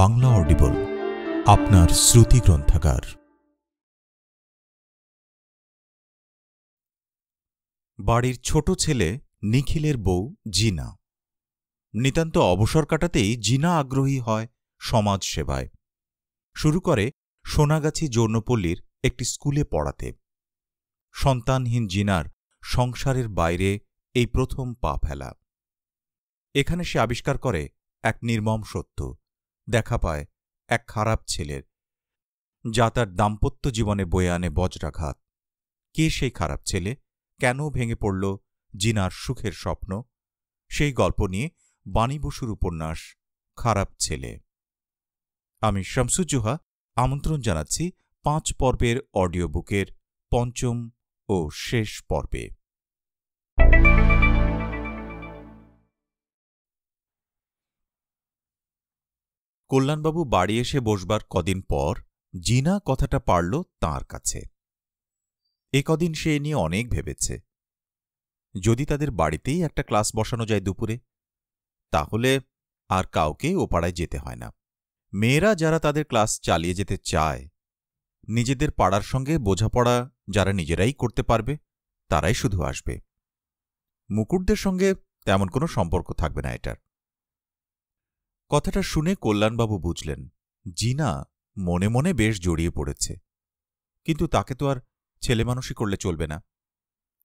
Bangla audible আপনার শ্রুতি গ্রন্থাগার বাড়ির ছোট ছেলে নিখিলের বউ জিনা নিতান্ত অবসর কাটাতেই জিনা আগ্রহী হয় সমাজ সেবায় শুরু করে সোনাগাছি যৌনপল্লীর একটি স্কুলে পড়াতে সন্তানহীন জিনার সংসারের বাইরে এই প্রথম পা ফেলা এখানে সে আবিষ্কার করে এক নির্মম সত্য দেখা পায় এক খারাপ ছেলের যা তার দাম্পত্য জীবনে বয়ে আনে বজ্রাঘাত কে সেই খারাপ ছেলে কেন ভেঙে পড়ল জিনার সুখের স্বপ্ন সেই গল্প নিয়ে বাণী বসুর উপন্যাস খারাপ ছেলে আমি শামসুজুহা আমন্ত্রণ জানাচ্ছি পাঁচ পর্বের অডিও বুকের পঞ্চম ও শেষ পর্বে কল্যাণবাবু বাড়ি এসে বসবার কদিন পর জিনা কথাটা পারল তার কাছে এ কদিন সে নিয়ে অনেক ভেবেছে যদি তাদের বাড়িতেই একটা ক্লাস বসানো যায় দুপুরে তাহলে আর কাউকে ও পাড়ায় যেতে হয় না মেয়েরা যারা তাদের ক্লাস চালিয়ে যেতে চায় নিজেদের পাড়ার সঙ্গে বোঝাপড়া যারা নিজেরাই করতে পারবে তারাই শুধু আসবে মুকুটদের সঙ্গে তেমন কোনো সম্পর্ক থাকবে না এটার কথাটা শুনে কল্যাণবাবু বুঝলেন জিনা মনে মনে বেশ জড়িয়ে পড়েছে কিন্তু তাকে তো আর ছেলেমানুষি করলে চলবে না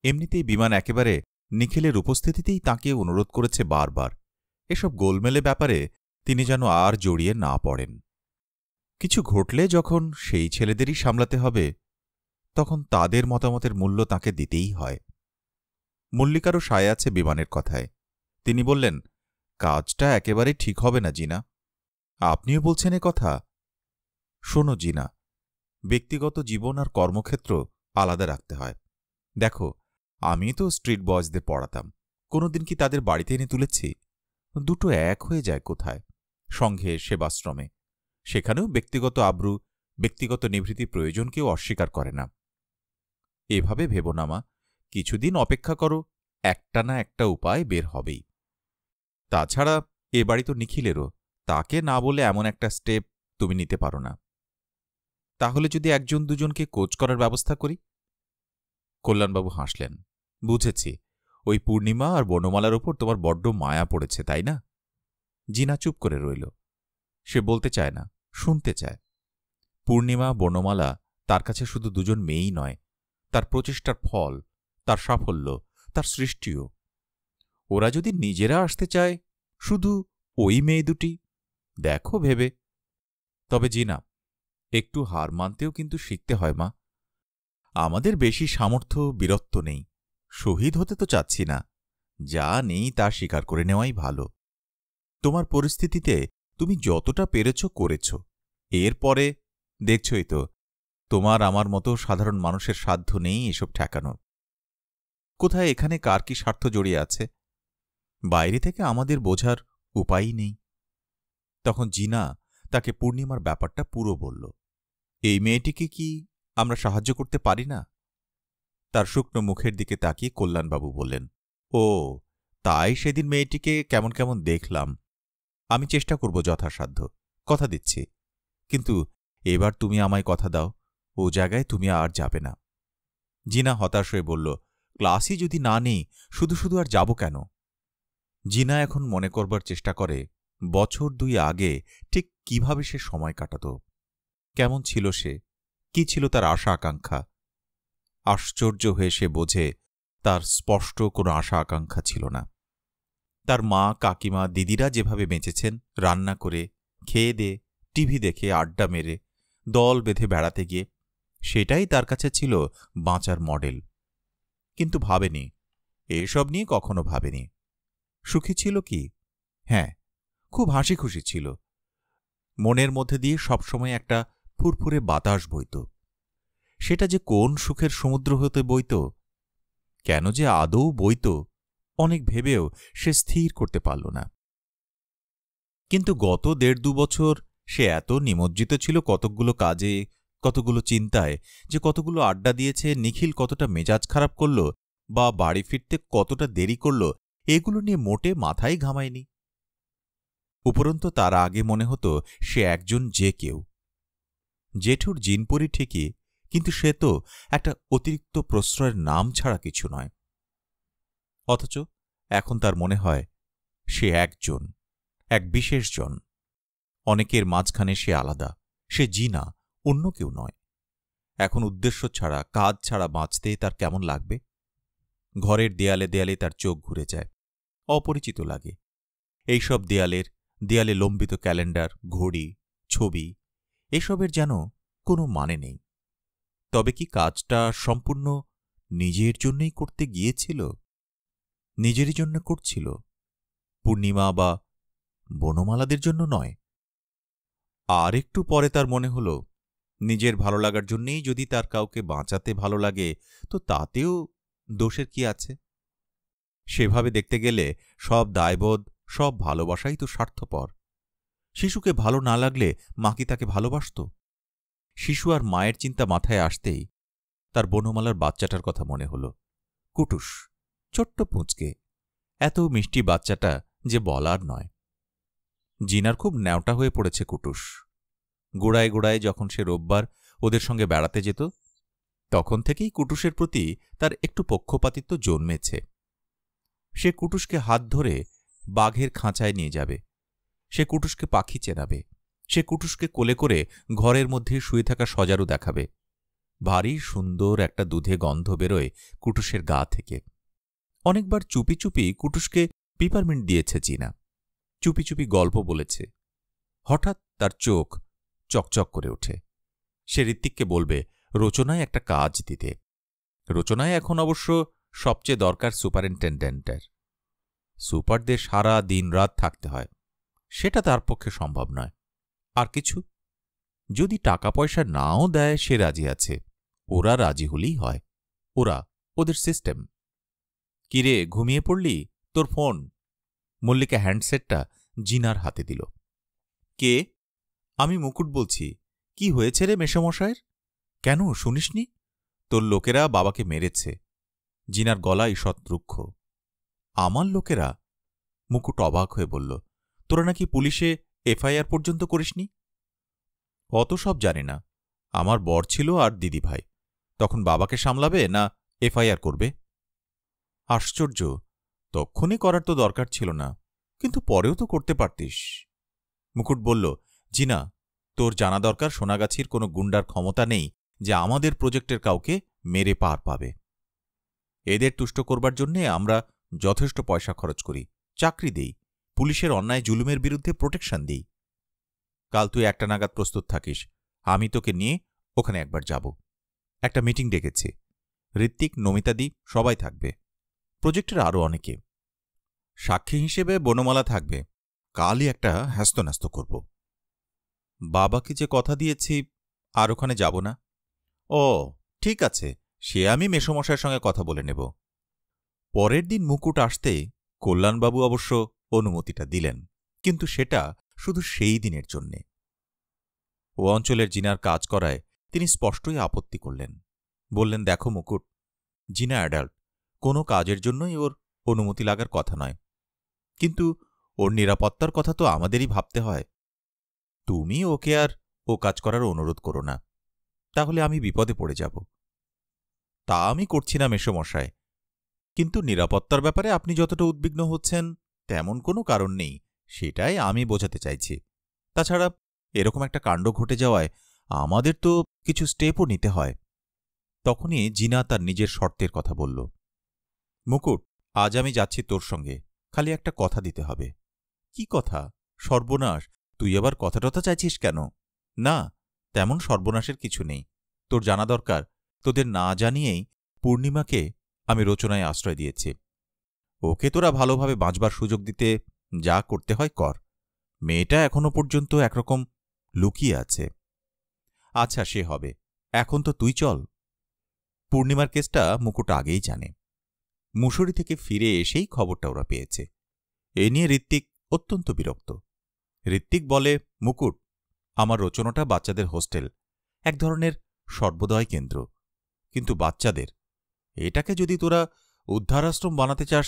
এমনিতেই বিমান একেবারে নিখিলের উপস্থিতিতেই তাকে অনুরোধ করেছে বারবার এসব গোলমেলে ব্যাপারে তিনি যেন আর জড়িয়ে না পড়েন কিছু ঘটলে যখন সেই ছেলেদেরই সামলাতে হবে তখন তাদের মতামতের মূল্য তাকে দিতেই হয় মল্লিকারও সায় আছে বিমানের কথায় তিনি বললেন কাজটা একেবারে ঠিক হবে না জিনা আপনিও বলছেন এ কথা শোনো জিনা ব্যক্তিগত জীবন আর কর্মক্ষেত্র আলাদা রাখতে হয় দেখো আমি তো স্ট্রিট বয়সদের পড়াতাম কোনোদিন কি তাদের বাড়িতে এনে তুলেছি দুটো এক হয়ে যায় কোথায় সঙ্ঘে সেবাশ্রমে সেখানেও ব্যক্তিগত আব্রু ব্যক্তিগত নিভৃতি প্রয়োজন কেউ অস্বীকার করে না এভাবে ভেব না মা কিছুদিন অপেক্ষা করো একটা না একটা উপায় বের হবেই তাছাড়া এ বাড়ি তো নিখিলেরও তাকে না বলে এমন একটা স্টেপ তুমি নিতে পারো না তাহলে যদি একজন দুজনকে কোচ করার ব্যবস্থা করি কল্যাণবাবু হাসলেন বুঝেছি ওই পূর্ণিমা আর বনমালার ওপর তোমার বড্ড মায়া পড়েছে তাই না জিনা চুপ করে রইল সে বলতে চায় না শুনতে চায় পূর্ণিমা বনমালা তার কাছে শুধু দুজন মেয়েই নয় তার প্রচেষ্টার ফল তার সাফল্য তার সৃষ্টিও ওরা যদি নিজেরা আসতে চায় শুধু ওই মেয়ে দুটি দেখো ভেবে তবে জিনা একটু হার মানতেও কিন্তু শিখতে হয় মা আমাদের বেশি সামর্থ্য বীরত্ব নেই শহীদ হতে তো চাচ্ছি না যা নেই তা স্বীকার করে নেওয়াই ভালো তোমার পরিস্থিতিতে তুমি যতটা পেরেছ করেছ এরপরে দেখছই তো তোমার আমার মতো সাধারণ মানুষের সাধ্য নেই এসব ঠেকানোর কোথায় এখানে কার কি স্বার্থ জড়িয়ে আছে বাইরে থেকে আমাদের বোঝার উপায়ই নেই তখন জিনা তাকে পূর্ণিমার ব্যাপারটা পুরো বলল এই মেয়েটিকে কি আমরা সাহায্য করতে পারি না তার শুকনো মুখের দিকে তাকিয়ে কল্যাণবাবু বললেন ও তাই সেদিন মেয়েটিকে কেমন কেমন দেখলাম আমি চেষ্টা করব যথাসাধ্য কথা দিচ্ছি কিন্তু এবার তুমি আমায় কথা দাও ও জায়গায় তুমি আর যাবে না জিনা হতাশ হয়ে বলল ক্লাসই যদি না নেই শুধু শুধু আর যাব কেন জিনা এখন মনে করবার চেষ্টা করে বছর দুই আগে ঠিক কিভাবে সে সময় কাটাত কেমন ছিল সে কি ছিল তার আশা আকাঙ্ক্ষা আশ্চর্য হয়ে সে বোঝে তার স্পষ্ট কোনো আশা আকাঙ্ক্ষা ছিল না তার মা কাকিমা দিদিরা যেভাবে বেঁচেছেন রান্না করে খেয়ে দে টিভি দেখে আড্ডা মেরে দল বেঁধে বেড়াতে গিয়ে সেটাই তার কাছে ছিল বাঁচার মডেল কিন্তু ভাবেনি এসব নিয়ে কখনো ভাবেনি সুখী ছিল কি হ্যাঁ খুব হাসি খুশি ছিল মনের মধ্যে দিয়ে সবসময় একটা ফুরফুরে বাতাস বইত সেটা যে কোন সুখের সমুদ্র হতে বইত কেন যে আদৌ বইত অনেক ভেবেও সে স্থির করতে পারল না কিন্তু গত দেড় দু বছর সে এত নিমজ্জিত ছিল কতকগুলো কাজে কতগুলো চিন্তায় যে কতগুলো আড্ডা দিয়েছে নিখিল কতটা মেজাজ খারাপ করল বা বাড়ি ফিরতে কতটা দেরি করল এগুলো নিয়ে মোটে মাথাই ঘামায়নি উপরন্ত তার আগে মনে হতো সে একজন যে কেউ জেঠুর জিনপুরি ঠিকই কিন্তু সে তো একটা অতিরিক্ত প্রশ্রয়ের নাম ছাড়া কিছু নয় অথচ এখন তার মনে হয় সে একজন এক বিশেষজন অনেকের মাঝখানে সে আলাদা সে জিনা অন্য কেউ নয় এখন উদ্দেশ্য ছাড়া কাজ ছাড়া বাঁচতে তার কেমন লাগবে ঘরের দেয়ালে দেয়ালে তার চোখ ঘুরে যায় অপরিচিত লাগে এইসব দেয়ালের দেয়ালে লম্বিত ক্যালেন্ডার ঘড়ি ছবি এসবের যেন কোনো মানে নেই তবে কি কাজটা সম্পূর্ণ নিজের জন্যই করতে গিয়েছিল নিজেরই জন্য করছিল পূর্ণিমা বা বনমালাদের জন্য নয় আর একটু পরে তার মনে হল নিজের ভালো লাগার জন্যেই যদি তার কাউকে বাঁচাতে ভালো লাগে তো তাতেও দোষের কি আছে সেভাবে দেখতে গেলে সব দায়বোধ সব ভালোবাসাই তো স্বার্থপর শিশুকে ভালো না লাগলে মা কি তাকে ভালোবাসত শিশু আর মায়ের চিন্তা মাথায় আসতেই তার বনমালার বাচ্চাটার কথা মনে হল কুটুস ছোট্ট পুঁচকে এত মিষ্টি বাচ্চাটা যে বলার নয় জিনার খুব ন্যাওটা হয়ে পড়েছে কুটুস গোড়ায় গোড়ায় যখন সে রোববার ওদের সঙ্গে বেড়াতে যেত তখন থেকেই কুটুসের প্রতি তার একটু পক্ষপাতিত্ব জন্মেছে সে কুটুসকে হাত ধরে বাঘের খাঁচায় নিয়ে যাবে সে কুটুসকে পাখি চেনাবে সে কুটুসকে কোলে করে ঘরের মধ্যে শুয়ে থাকা সজারু দেখাবে ভারী সুন্দর একটা দুধে গন্ধ বেরোয় কুটুসের গা থেকে অনেকবার চুপি চুপি কুটুসকে পিপারমিন্ট দিয়েছে চীনা চুপি চুপি গল্প বলেছে হঠাৎ তার চোখ চকচক করে ওঠে সে ঋত্বিককে বলবে রচনায় একটা কাজ দিতে রচনায় এখন অবশ্য সবচেয়ে দরকার সুপারিনটেনডেন্টের সুপারদের সারা দিন রাত থাকতে হয় সেটা তার পক্ষে সম্ভব নয় আর কিছু যদি টাকা পয়সা নাও দেয় সে রাজি আছে ওরা রাজি হলেই হয় ওরা ওদের সিস্টেম কিরে ঘুমিয়ে পড়লি তোর ফোন মল্লিকা হ্যান্ডসেটটা জিনার হাতে দিল কে আমি মুকুট বলছি কি হয়েছে রে মেশামশায়ের কেন শুনিসনি তোর লোকেরা বাবাকে মেরেছে জিনার গলায় সৎরুক্ষ আমার লোকেরা মুকুট অবাক হয়ে বলল তোরা নাকি পুলিশে এফআইআর পর্যন্ত করিসনি অত সব জানে না আমার বর ছিল আর দিদি ভাই তখন বাবাকে সামলাবে না এফআইআর করবে আশ্চর্য তক্ষণে করার তো দরকার ছিল না কিন্তু পরেও তো করতে পারতিস মুকুট বলল জিনা তোর জানা দরকার সোনাগাছির কোনো গুন্ডার ক্ষমতা নেই যে আমাদের প্রজেক্টের কাউকে মেরে পার পাবে এদের তুষ্ট করবার জন্যে আমরা যথেষ্ট পয়সা খরচ করি চাকরি দেই পুলিশের অন্যায় জুলুমের বিরুদ্ধে প্রোটেকশন দিই কাল তুই একটা নাগাদ প্রস্তুত থাকিস আমি তোকে নিয়ে ওখানে একবার যাব একটা মিটিং ডেকেছি ঋত্বিক নমিতাদি সবাই থাকবে প্রজেক্টের আরও অনেকে সাক্ষী হিসেবে বনমালা থাকবে কালই একটা হ্যাস্ত ন্যাস্ত করব বাবাকে যে কথা দিয়েছি আর ওখানে যাব না ও ঠিক আছে সে আমি মেসমশাইয়ের সঙ্গে কথা বলে নেব পরের দিন মুকুট আসতে কল্যাণবাবু অবশ্য অনুমতিটা দিলেন কিন্তু সেটা শুধু সেই দিনের জন্যে ও অঞ্চলের জিনার কাজ করায় তিনি স্পষ্টই আপত্তি করলেন বললেন দেখো মুকুট জিনা অ্যাডাল্ট কোনো কাজের জন্যই ওর অনুমতি লাগার কথা নয় কিন্তু ওর নিরাপত্তার কথা তো আমাদেরই ভাবতে হয় তুমি ওকে আর ও কাজ করার অনুরোধ করো না তাহলে আমি বিপদে পড়ে যাব তা আমি করছি না মেশোমশায় কিন্তু নিরাপত্তার ব্যাপারে আপনি যতটা উদ্বিগ্ন হচ্ছেন তেমন কোনো কারণ নেই সেটাই আমি বোঝাতে চাইছি তাছাড়া এরকম একটা কাণ্ড ঘটে যাওয়ায় আমাদের তো কিছু স্টেপও নিতে হয় তখনই জিনা তার নিজের শর্তের কথা বলল মুকুট আজ আমি যাচ্ছি তোর সঙ্গে খালি একটা কথা দিতে হবে কি কথা সর্বনাশ তুই আবার কথা টথা চাইছিস কেন না তেমন সর্বনাশের কিছু নেই তোর জানা দরকার তোদের না জানিয়েই পূর্ণিমাকে আমি রচনায় আশ্রয় দিয়েছি ওকে তোরা ভালোভাবে বাঁচবার সুযোগ দিতে যা করতে হয় কর মেয়েটা এখনো পর্যন্ত একরকম লুকিয়ে আছে আচ্ছা সে হবে এখন তো তুই চল পূর্ণিমার কেসটা মুকুট আগেই জানে মুসুরি থেকে ফিরে এসেই খবরটা ওরা পেয়েছে এ নিয়ে ঋত্বিক অত্যন্ত বিরক্ত ঋত্বিক বলে মুকুট আমার রচনাটা বাচ্চাদের হোস্টেল এক ধরনের সর্বদয় কেন্দ্র কিন্তু বাচ্চাদের এটাকে যদি তোরা উদ্ধারাশ্রম বানাতে চাস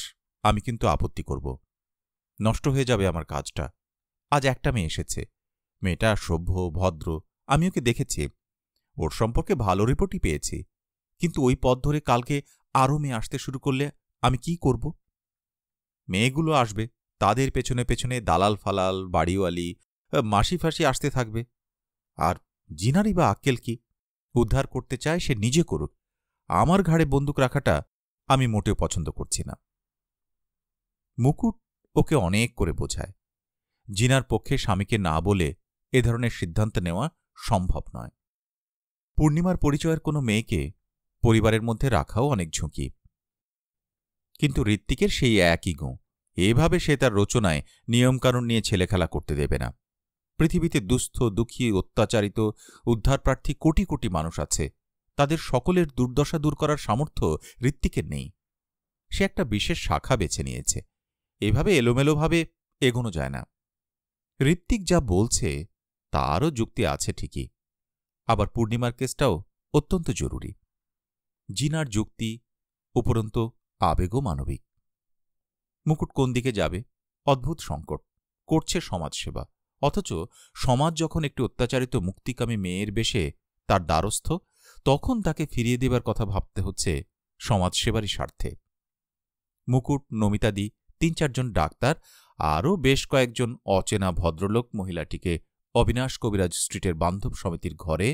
আমি কিন্তু আপত্তি করব নষ্ট হয়ে যাবে আমার কাজটা আজ একটা মেয়ে এসেছে মেয়েটা সভ্য ভদ্র আমি ওকে দেখেছি ওর সম্পর্কে ভালো রিপোর্টই পেয়েছি কিন্তু ওই পথ ধরে কালকে আরও মেয়ে আসতে শুরু করলে আমি কি করব মেয়েগুলো আসবে তাদের পেছনে পেছনে দালাল ফালাল বাড়িওয়ালি মাসি ফাঁসি আসতে থাকবে আর জিনারই বা আক্কেল কি উদ্ধার করতে চায় সে নিজে করুক আমার ঘাড়ে বন্দুক রাখাটা আমি মোটেও পছন্দ করছি না মুকুট ওকে অনেক করে বোঝায় জিনার পক্ষে স্বামীকে না বলে এ ধরনের সিদ্ধান্ত নেওয়া সম্ভব নয় পূর্ণিমার পরিচয়ের কোনো মেয়েকে পরিবারের মধ্যে রাখাও অনেক ঝুঁকি কিন্তু ঋত্বিকের সেই একই গুঁ এভাবে সে তার রচনায় নিয়মকানুন নিয়ে ছেলেখেলা করতে দেবে না পৃথিবীতে দুস্থ দুঃখী অত্যাচারিত উদ্ধারপ্রার্থী কোটি কোটি মানুষ আছে তাদের সকলের দুর্দশা দূর করার সামর্থ্য ঋত্বিকের নেই সে একটা বিশেষ শাখা বেছে নিয়েছে এভাবে এলোমেলোভাবে এগোনো যায় না ঋত্বিক যা বলছে তারও যুক্তি আছে ঠিকই আবার পূর্ণিমার কেসটাও অত্যন্ত জরুরি জিনার যুক্তি উপরন্ত আবেগও মানবিক মুকুট কোন দিকে যাবে অদ্ভুত সংকট করছে সমাজসেবা অথচ সমাজ যখন একটি অত্যাচারিত মুক্তিকামী মেয়ের বেশে তার দ্বারস্থ তখন তাকে ফিরিয়ে দেবার কথা ভাবতে হচ্ছে সমাজসেবারই স্বার্থে মুকুট নমিতাদি তিন চারজন ডাক্তার আরও বেশ কয়েকজন অচেনা ভদ্রলোক মহিলাটিকে অবিনাশ কবিরাজ স্ট্রিটের বান্ধব সমিতির ঘরে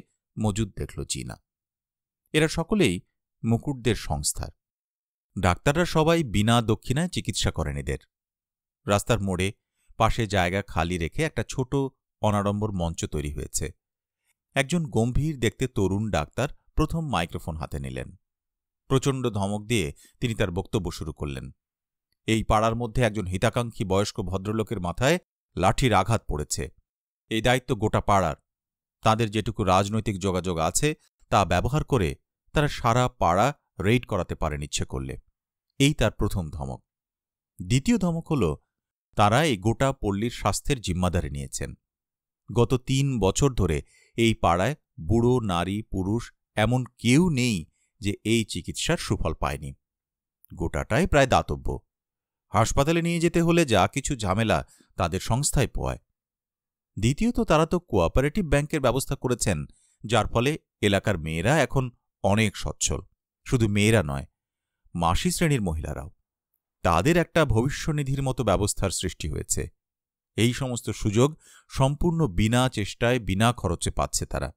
মজুদ দেখল চীনা এরা সকলেই মুকুটদের সংস্থার ডাক্তাররা সবাই বিনা দক্ষিণায় চিকিৎসা করেন এদের রাস্তার মোড়ে পাশে জায়গা খালি রেখে একটা ছোট অনাড়ম্বর মঞ্চ তৈরি হয়েছে একজন গম্ভীর দেখতে তরুণ ডাক্তার প্রথম মাইক্রোফোন হাতে নিলেন প্রচণ্ড ধমক দিয়ে তিনি তার বক্তব্য শুরু করলেন এই পাড়ার মধ্যে একজন হিতাকাঙ্ক্ষী বয়স্ক ভদ্রলোকের মাথায় লাঠির আঘাত পড়েছে এই দায়িত্ব গোটা পাড়ার তাদের যেটুকু রাজনৈতিক যোগাযোগ আছে তা ব্যবহার করে তারা সারা পাড়া রেড করাতে পারেন ইচ্ছে করলে এই তার প্রথম ধমক দ্বিতীয় ধমক হল তারা এই গোটা পল্লীর স্বাস্থ্যের জিম্মাদারি নিয়েছেন গত তিন বছর ধরে এই পাড়ায় বুড়ো নারী পুরুষ এমন কেউ নেই যে এই চিকিৎসার সুফল পায়নি গোটাটাই প্রায় দাতব্য হাসপাতালে নিয়ে যেতে হলে যা কিছু ঝামেলা তাদের সংস্থায় পোয়ায় দ্বিতীয়ত তারা তো কোঅপারেটিভ ব্যাংকের ব্যবস্থা করেছেন যার ফলে এলাকার মেয়েরা এখন অনেক সচ্ছল শুধু মেয়েরা নয় মাসি শ্রেণীর মহিলারাও তাদের একটা ভবিষ্যনিধির মতো ব্যবস্থার সৃষ্টি হয়েছে এই সমস্ত সুযোগ সম্পূর্ণ বিনা চেষ্টায় বিনা খরচে পাচ্ছে তারা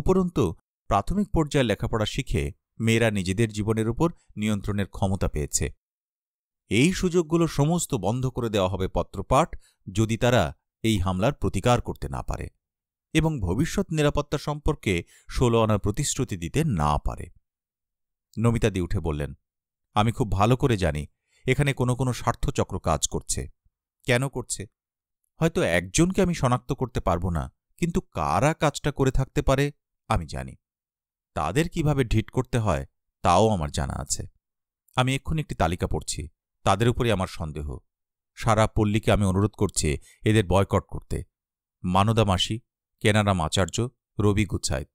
উপরন্তু প্রাথমিক পর্যায়ে লেখাপড়া শিখে মেয়েরা নিজেদের জীবনের উপর নিয়ন্ত্রণের ক্ষমতা পেয়েছে এই সুযোগগুলো সমস্ত বন্ধ করে দেওয়া হবে পত্রপাঠ যদি তারা এই হামলার প্রতিকার করতে না পারে এবং ভবিষ্যৎ নিরাপত্তা সম্পর্কে ষোলো আনার প্রতিশ্রুতি দিতে না পারে নমিতাদি উঠে বললেন আমি খুব ভালো করে জানি এখানে কোনো কোনো স্বার্থচক্র কাজ করছে কেন করছে হয়তো একজনকে আমি শনাক্ত করতে পারবো না কিন্তু কারা কাজটা করে থাকতে পারে আমি জানি তাদের কিভাবে ঢিট করতে হয় তাও আমার জানা আছে আমি এক্ষুনি একটি তালিকা পড়ছি তাদের উপরে আমার সন্দেহ সারা পল্লীকে আমি অনুরোধ করছি এদের বয়কট করতে মানদা মাসি কেনারাম আচার্য রবি গুচ্ছায়ত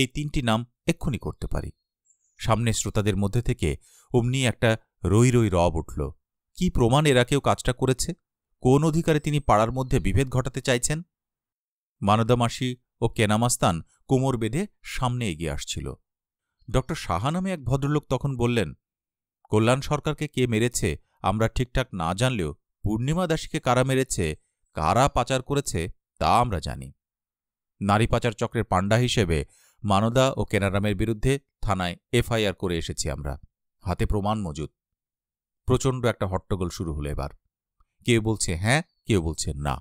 এই তিনটি নাম এক্ষুনি করতে পারি সামনে শ্রোতাদের মধ্যে থেকে অমনি একটা রই রই রব উঠল কি প্রমাণ এরা কেউ কাজটা করেছে কোন অধিকারে তিনি পাড়ার মধ্যে বিভেদ ঘটাতে চাইছেন মানদামাসি ও কেনামাস্তান কোমর বেঁধে সামনে এগিয়ে আসছিল ড সাহা নামে এক ভদ্রলোক তখন বললেন কল্যাণ সরকারকে কে মেরেছে আমরা ঠিকঠাক না জানলেও পূর্ণিমা দাসীকে কারা মেরেছে কারা পাচার করেছে তা আমরা জানি নারী পাচার চক্রের পাণ্ডা হিসেবে মানদা ও কেনারামের বিরুদ্ধে থানায় এফআইআর করে এসেছি আমরা হাতে প্রমাণ মজুদ প্রচণ্ড একটা হট্টগোল শুরু হলো এবার কেউ বলছে হ্যাঁ কেউ বলছে না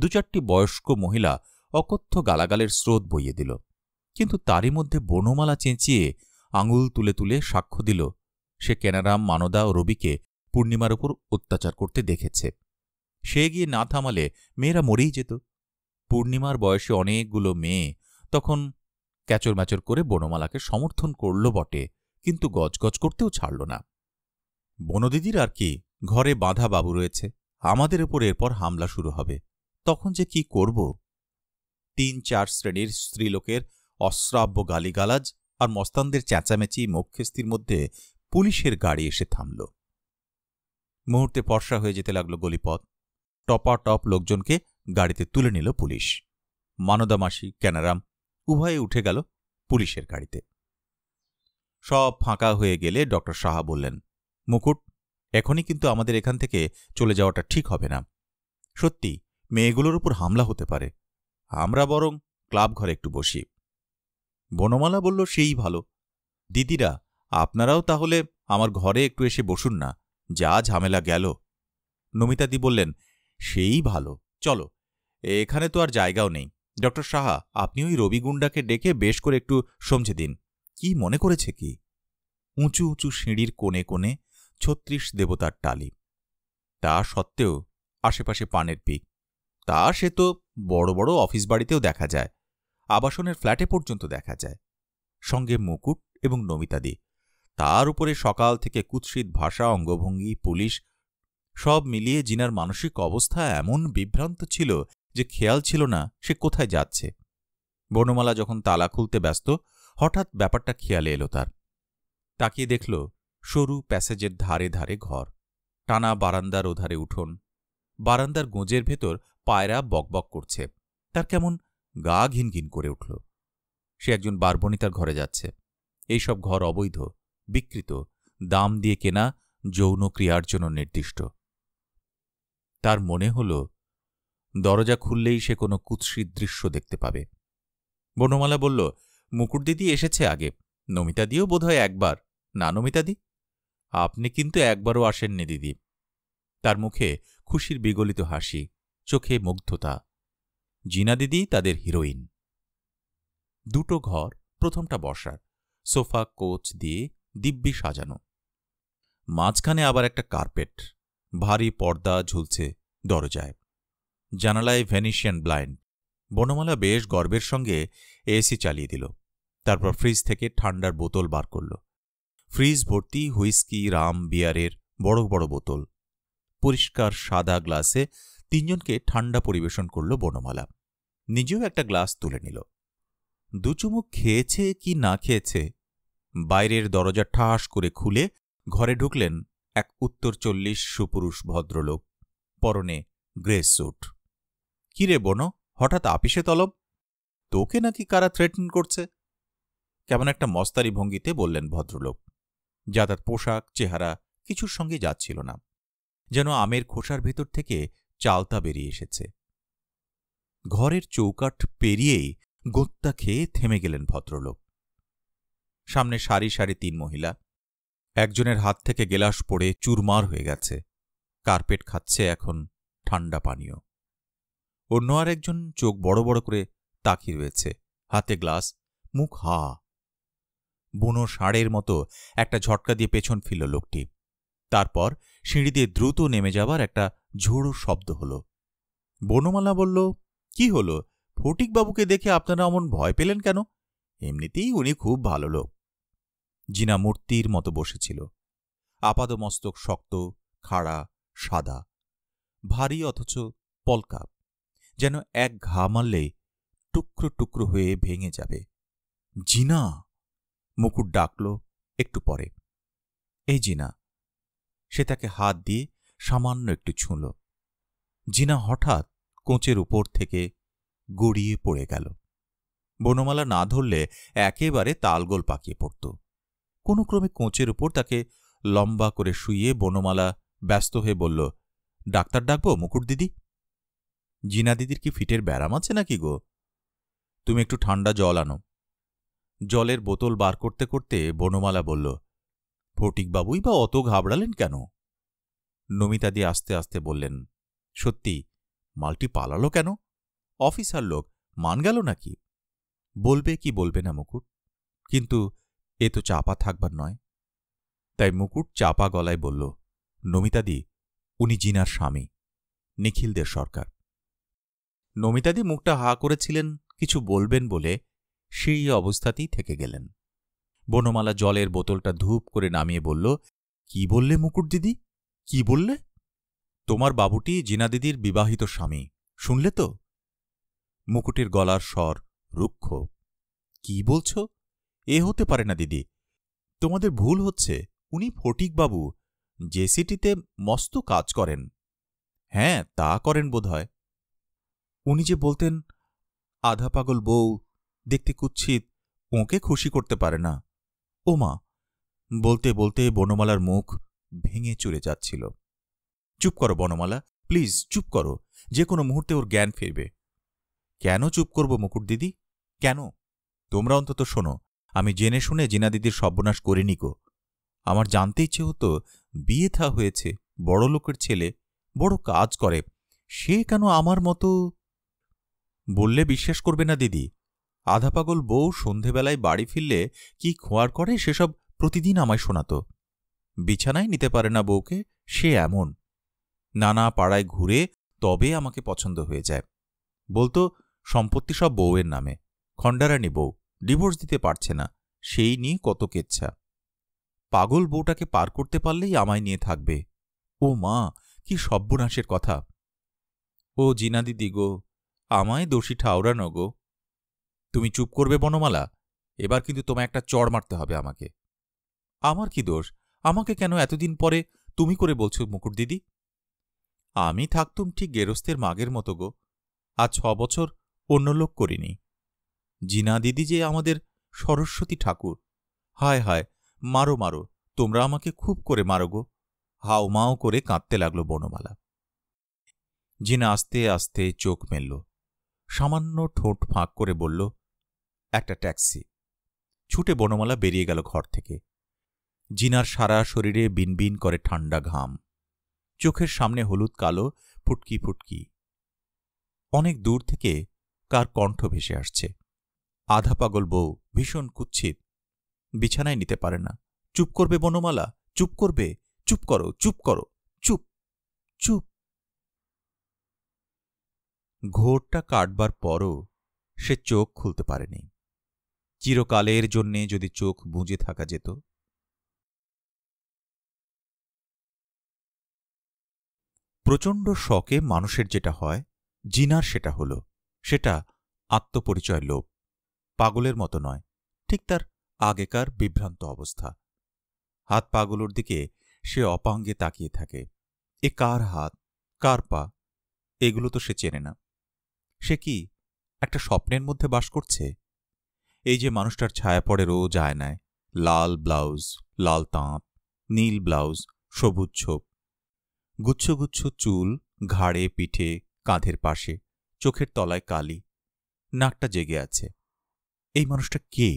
দু চারটি বয়স্ক মহিলা অকথ্য গালাগালের স্রোত বইয়ে দিল কিন্তু তারই মধ্যে বনমালা চেঁচিয়ে আঙুল তুলে তুলে সাক্ষ্য দিল সে কেনারাম মানদা ও রবিকে পূর্ণিমার উপর অত্যাচার করতে দেখেছে সে গিয়ে না থামালে মেয়েরা মরেই যেত পূর্ণিমার বয়সে অনেকগুলো মেয়ে তখন ক্যাচর ম্যাচর করে বনমালাকে সমর্থন করল বটে কিন্তু গজগজ করতেও ছাড়ল না বনদিদির আর কি ঘরে বাঁধা বাবু রয়েছে আমাদের উপর এরপর হামলা শুরু হবে তখন যে কি করব তিন চার শ্রেণীর স্ত্রীলোকের অশ্রাব্য গালিগালাজ আর মস্তানদের চেঁচামেচি মুখ্যস্থির মধ্যে পুলিশের গাড়ি এসে থামল মুহূর্তে পর্ষা হয়ে যেতে লাগল গলিপথ টপা টপ লোকজনকে গাড়িতে তুলে নিল পুলিশ মানদামাসি ক্যানারাম উভয়ে উঠে গেল পুলিশের গাড়িতে সব ফাঁকা হয়ে গেলে ডক্টর সাহা বললেন মুকুট এখনই কিন্তু আমাদের এখান থেকে চলে যাওয়াটা ঠিক হবে না সত্যি মেয়েগুলোর উপর হামলা হতে পারে আমরা বরং ক্লাব ঘরে একটু বসি বনমালা বলল সেই ভালো দিদিরা আপনারাও তাহলে আমার ঘরে একটু এসে বসুন না যা ঝামেলা গেল নমিতাদি বললেন সেই ভালো চলো এখানে তো আর জায়গাও নেই ডক্টর সাহা আপনি ওই রবি গুন্ডাকে ডেকে বেশ করে একটু সমঝে দিন কি মনে করেছে কি উঁচু উঁচু সিঁড়ির কোণে কোণে ছত্রিশ দেবতার টালি তা সত্ত্বেও আশেপাশে পানের পিক তা সে তো বড় বড় অফিস বাড়িতেও দেখা যায় আবাসনের ফ্ল্যাটে পর্যন্ত দেখা যায় সঙ্গে মুকুট এবং নমিতাদি তার উপরে সকাল থেকে কুৎসিত ভাষা অঙ্গভঙ্গি পুলিশ সব মিলিয়ে জিনার মানসিক অবস্থা এমন বিভ্রান্ত ছিল যে খেয়াল ছিল না সে কোথায় যাচ্ছে বনমালা যখন তালা খুলতে ব্যস্ত হঠাৎ ব্যাপারটা খেয়ালে এলো তার তাকিয়ে দেখল সরু প্যাসেজের ধারে ধারে ঘর টানা বারান্দার ওধারে উঠোন বারান্দার গোঁজের ভেতর পায়রা বকবক করছে তার কেমন গা ঘিনঘিন করে উঠল সে একজন বারবণিতার ঘরে যাচ্ছে এইসব ঘর অবৈধ বিকৃত দাম দিয়ে কেনা যৌন ক্রিয়ার জন্য নির্দিষ্ট তার মনে হলো দরজা খুললেই সে কোনো কুৎসিত দৃশ্য দেখতে পাবে বনমালা বলল মুকুরদিদি এসেছে আগে নমিতাদিও বোধহয় একবার না নমিতাদি আপনি কিন্তু একবারও আসেননি দিদি তার মুখে খুশির বিগলিত হাসি চোখে মুগ্ধতা জিনা দিদি তাদের হিরোইন দুটো ঘর প্রথমটা বসার সোফা কোচ দিয়ে দিব্যি সাজানো মাঝখানে আবার একটা কার্পেট ভারী পর্দা ঝুলছে দরজায় জানালায় ভেনিশিয়ান ব্লাইন্ড বনমালা বেশ গর্বের সঙ্গে এসি চালিয়ে দিল তারপর ফ্রিজ থেকে ঠান্ডার বোতল বার করল ফ্রিজ ভর্তি হুইস্কি রাম বিয়ারের বড় বড় বোতল পরিষ্কার সাদা গ্লাসে তিনজনকে ঠান্ডা পরিবেশন করল বনমালা নিজেও একটা গ্লাস তুলে নিল দু চুমুক খেয়েছে কি না খেয়েছে বাইরের দরজা ঠাস করে খুলে ঘরে ঢুকলেন এক উত্তর চল্লিশ সুপুরুষ ভদ্রলোক পরনে গ্রে স্যুট কিরে বোন হঠাৎ আপিসে তলব তোকে নাকি কারা থ্রেটন করছে কেমন একটা মস্তারি ভঙ্গিতে বললেন ভদ্রলোক যা তার পোশাক চেহারা কিছুর সঙ্গে যাচ্ছিল না যেন আমের খোসার ভেতর থেকে চালতা বেরিয়ে এসেছে ঘরের চৌকাঠ পেরিয়েই গোত্তা খেয়ে থেমে গেলেন ভদ্রলোক সামনে সারি সারি তিন মহিলা একজনের হাত থেকে গেলাস পড়ে চুরমার হয়ে গেছে কার্পেট খাচ্ছে এখন ঠান্ডা পানীয় অন্য আর একজন চোখ বড় বড় করে তাকিয়ে রয়েছে হাতে গ্লাস মুখ হা বুনো ষাঁড়ের মতো একটা ঝটকা দিয়ে পেছন ফিরল লোকটি তারপর সিঁড়ি দিয়ে দ্রুত নেমে যাবার একটা ঝোড়ো শব্দ হল বনমালা বলল কি হল ফটিকবাবুকে দেখে আপনারা অমন ভয় পেলেন কেন এমনিতেই উনি খুব ভালো লোক জিনা মূর্তির মতো বসেছিল আপাদমস্তক শক্ত খাড়া সাদা ভারী অথচ পলকা যেন এক ঘা মারলে টুকরো টুকরো হয়ে ভেঙে যাবে জিনা মুকুট ডাকল একটু পরে এই জিনা সে তাকে হাত দিয়ে সামান্য একটু ছুঁল জিনা হঠাৎ কোঁচের উপর থেকে গড়িয়ে পড়ে গেল বনমালা না ধরলে একেবারে তালগোল পাকিয়ে পড়ত কোনো ক্রমে কোঁচের উপর তাকে লম্বা করে শুইয়ে বনমালা ব্যস্ত হয়ে বলল ডাক্তার ডাকবো মুকুট দিদি জিনা দিদির কি ফিটের ব্যারাম আছে নাকি গো তুমি একটু ঠান্ডা জল আনো জলের বোতল বার করতে করতে বনমালা বলল ফটিকবাবুই বা অত ঘাবড়ালেন কেন নমিতাদি আস্তে আস্তে বললেন সত্যি মালটি পালালো কেন অফিসার লোক মান গেল নাকি বলবে কি বলবে না মুকুট কিন্তু এ তো চাপা থাকবার নয় তাই মুকুট চাপা গলায় বলল নমিতাদি উনি জিনার স্বামী নিখিলদের সরকার নমিতাদি মুখটা হা করেছিলেন কিছু বলবেন বলে সেই অবস্থাতেই থেকে গেলেন বনমালা জলের বোতলটা ধূপ করে নামিয়ে বলল কি বললে মুকুট দিদি কি বললে তোমার বাবুটি জিনা দিদির বিবাহিত স্বামী শুনলে তো মুকুটের গলার স্বর রুক্ষ কি বলছ এ হতে পারে না দিদি তোমাদের ভুল হচ্ছে উনি ফটিকবাবু জেসিটিতে মস্ত কাজ করেন হ্যাঁ তা করেন বোধহয় উনি যে বলতেন আধা পাগল বউ দেখতে কুচ্ছিত ওঁকে খুশি করতে পারে না ওমা বলতে বলতে বনমালার মুখ ভেঙে চুরে যাচ্ছিল চুপ করো বনমালা প্লিজ চুপ করো যে কোনো মুহূর্তে ওর জ্ঞান ফিরবে কেন চুপ করব মুকুট দিদি কেন তোমরা অন্তত শোনো আমি জেনে শুনে জিনা দিদির সর্বনাশ করিনি গো আমার জানতে ইচ্ছে হতো বিয়ে থা হয়েছে বড় লোকের ছেলে বড় কাজ করে সে কেন আমার মতো বললে বিশ্বাস করবে না দিদি আধা পাগল বউ সন্ধেবেলায় বাড়ি ফিরলে কি খোয়ার করে সেসব প্রতিদিন আমায় শোনাত বিছানায় নিতে পারে না বউকে সে এমন নানা পাড়ায় ঘুরে তবে আমাকে পছন্দ হয়ে যায় বলতো সম্পত্তি সব বউয়ের নামে খণ্ডারানি বউ ডিভোর্স দিতে পারছে না সেই নিয়ে কত কেচ্ছা পাগল বউটাকে পার করতে পারলেই আমায় নিয়ে থাকবে ও মা কি সব্যনাশের কথা ও জিনা দিদি গো আমায় দোষী ঠাউরানো গো তুমি চুপ করবে বনমালা এবার কিন্তু তোমায় একটা চড় মারতে হবে আমাকে আমার কি দোষ আমাকে কেন এতদিন পরে তুমি করে বলছো মুকুট দিদি আমি থাকতুম ঠিক গেরস্তের মাগের মতো গো আজ ছ বছর অন্য লোক করিনি জিনা দিদি যে আমাদের সরস্বতী ঠাকুর হায় হায় মারো মারো তোমরা আমাকে খুব করে মারো গো হাও মাও করে কাঁদতে লাগলো বনমালা জিনা আস্তে আস্তে চোখ মেলল সামান্য ঠোঁট ফাঁক করে বলল একটা ট্যাক্সি ছুটে বনমালা বেরিয়ে গেল ঘর থেকে জিনার সারা শরীরে বিনবিন করে ঠান্ডা ঘাম চোখের সামনে হলুদ কালো ফুটকি ফুটকি অনেক দূর থেকে কার কণ্ঠ ভেসে আসছে আধা পাগল বউ ভীষণ কুচ্ছিত বিছানায় নিতে পারে না চুপ করবে বনমালা চুপ করবে চুপ করো চুপ করো চুপ চুপ ঘোরটা কাটবার পরও সে চোখ খুলতে পারেনি চিরকালের জন্যে যদি চোখ বুঁজে থাকা যেত প্রচণ্ড শকে মানুষের যেটা হয় জিনার সেটা হল সেটা আত্মপরিচয় লোভ পাগলের মতো নয় ঠিক তার আগেকার বিভ্রান্ত অবস্থা হাত পাগলোর দিকে সে অপাঙ্গে তাকিয়ে থাকে এ কার হাত কার পা এগুলো তো সে চেনে না সে কি একটা স্বপ্নের মধ্যে বাস করছে এই যে মানুষটার ছায়া পড়ে রোজ আয়নায় লাল ব্লাউজ লাল তাঁত নীল ব্লাউজ সবুজ ছোপ গুচ্ছগুচ্ছ চুল ঘাড়ে পিঠে কাঁধের পাশে চোখের তলায় কালি নাকটা জেগে আছে এই মানুষটা কে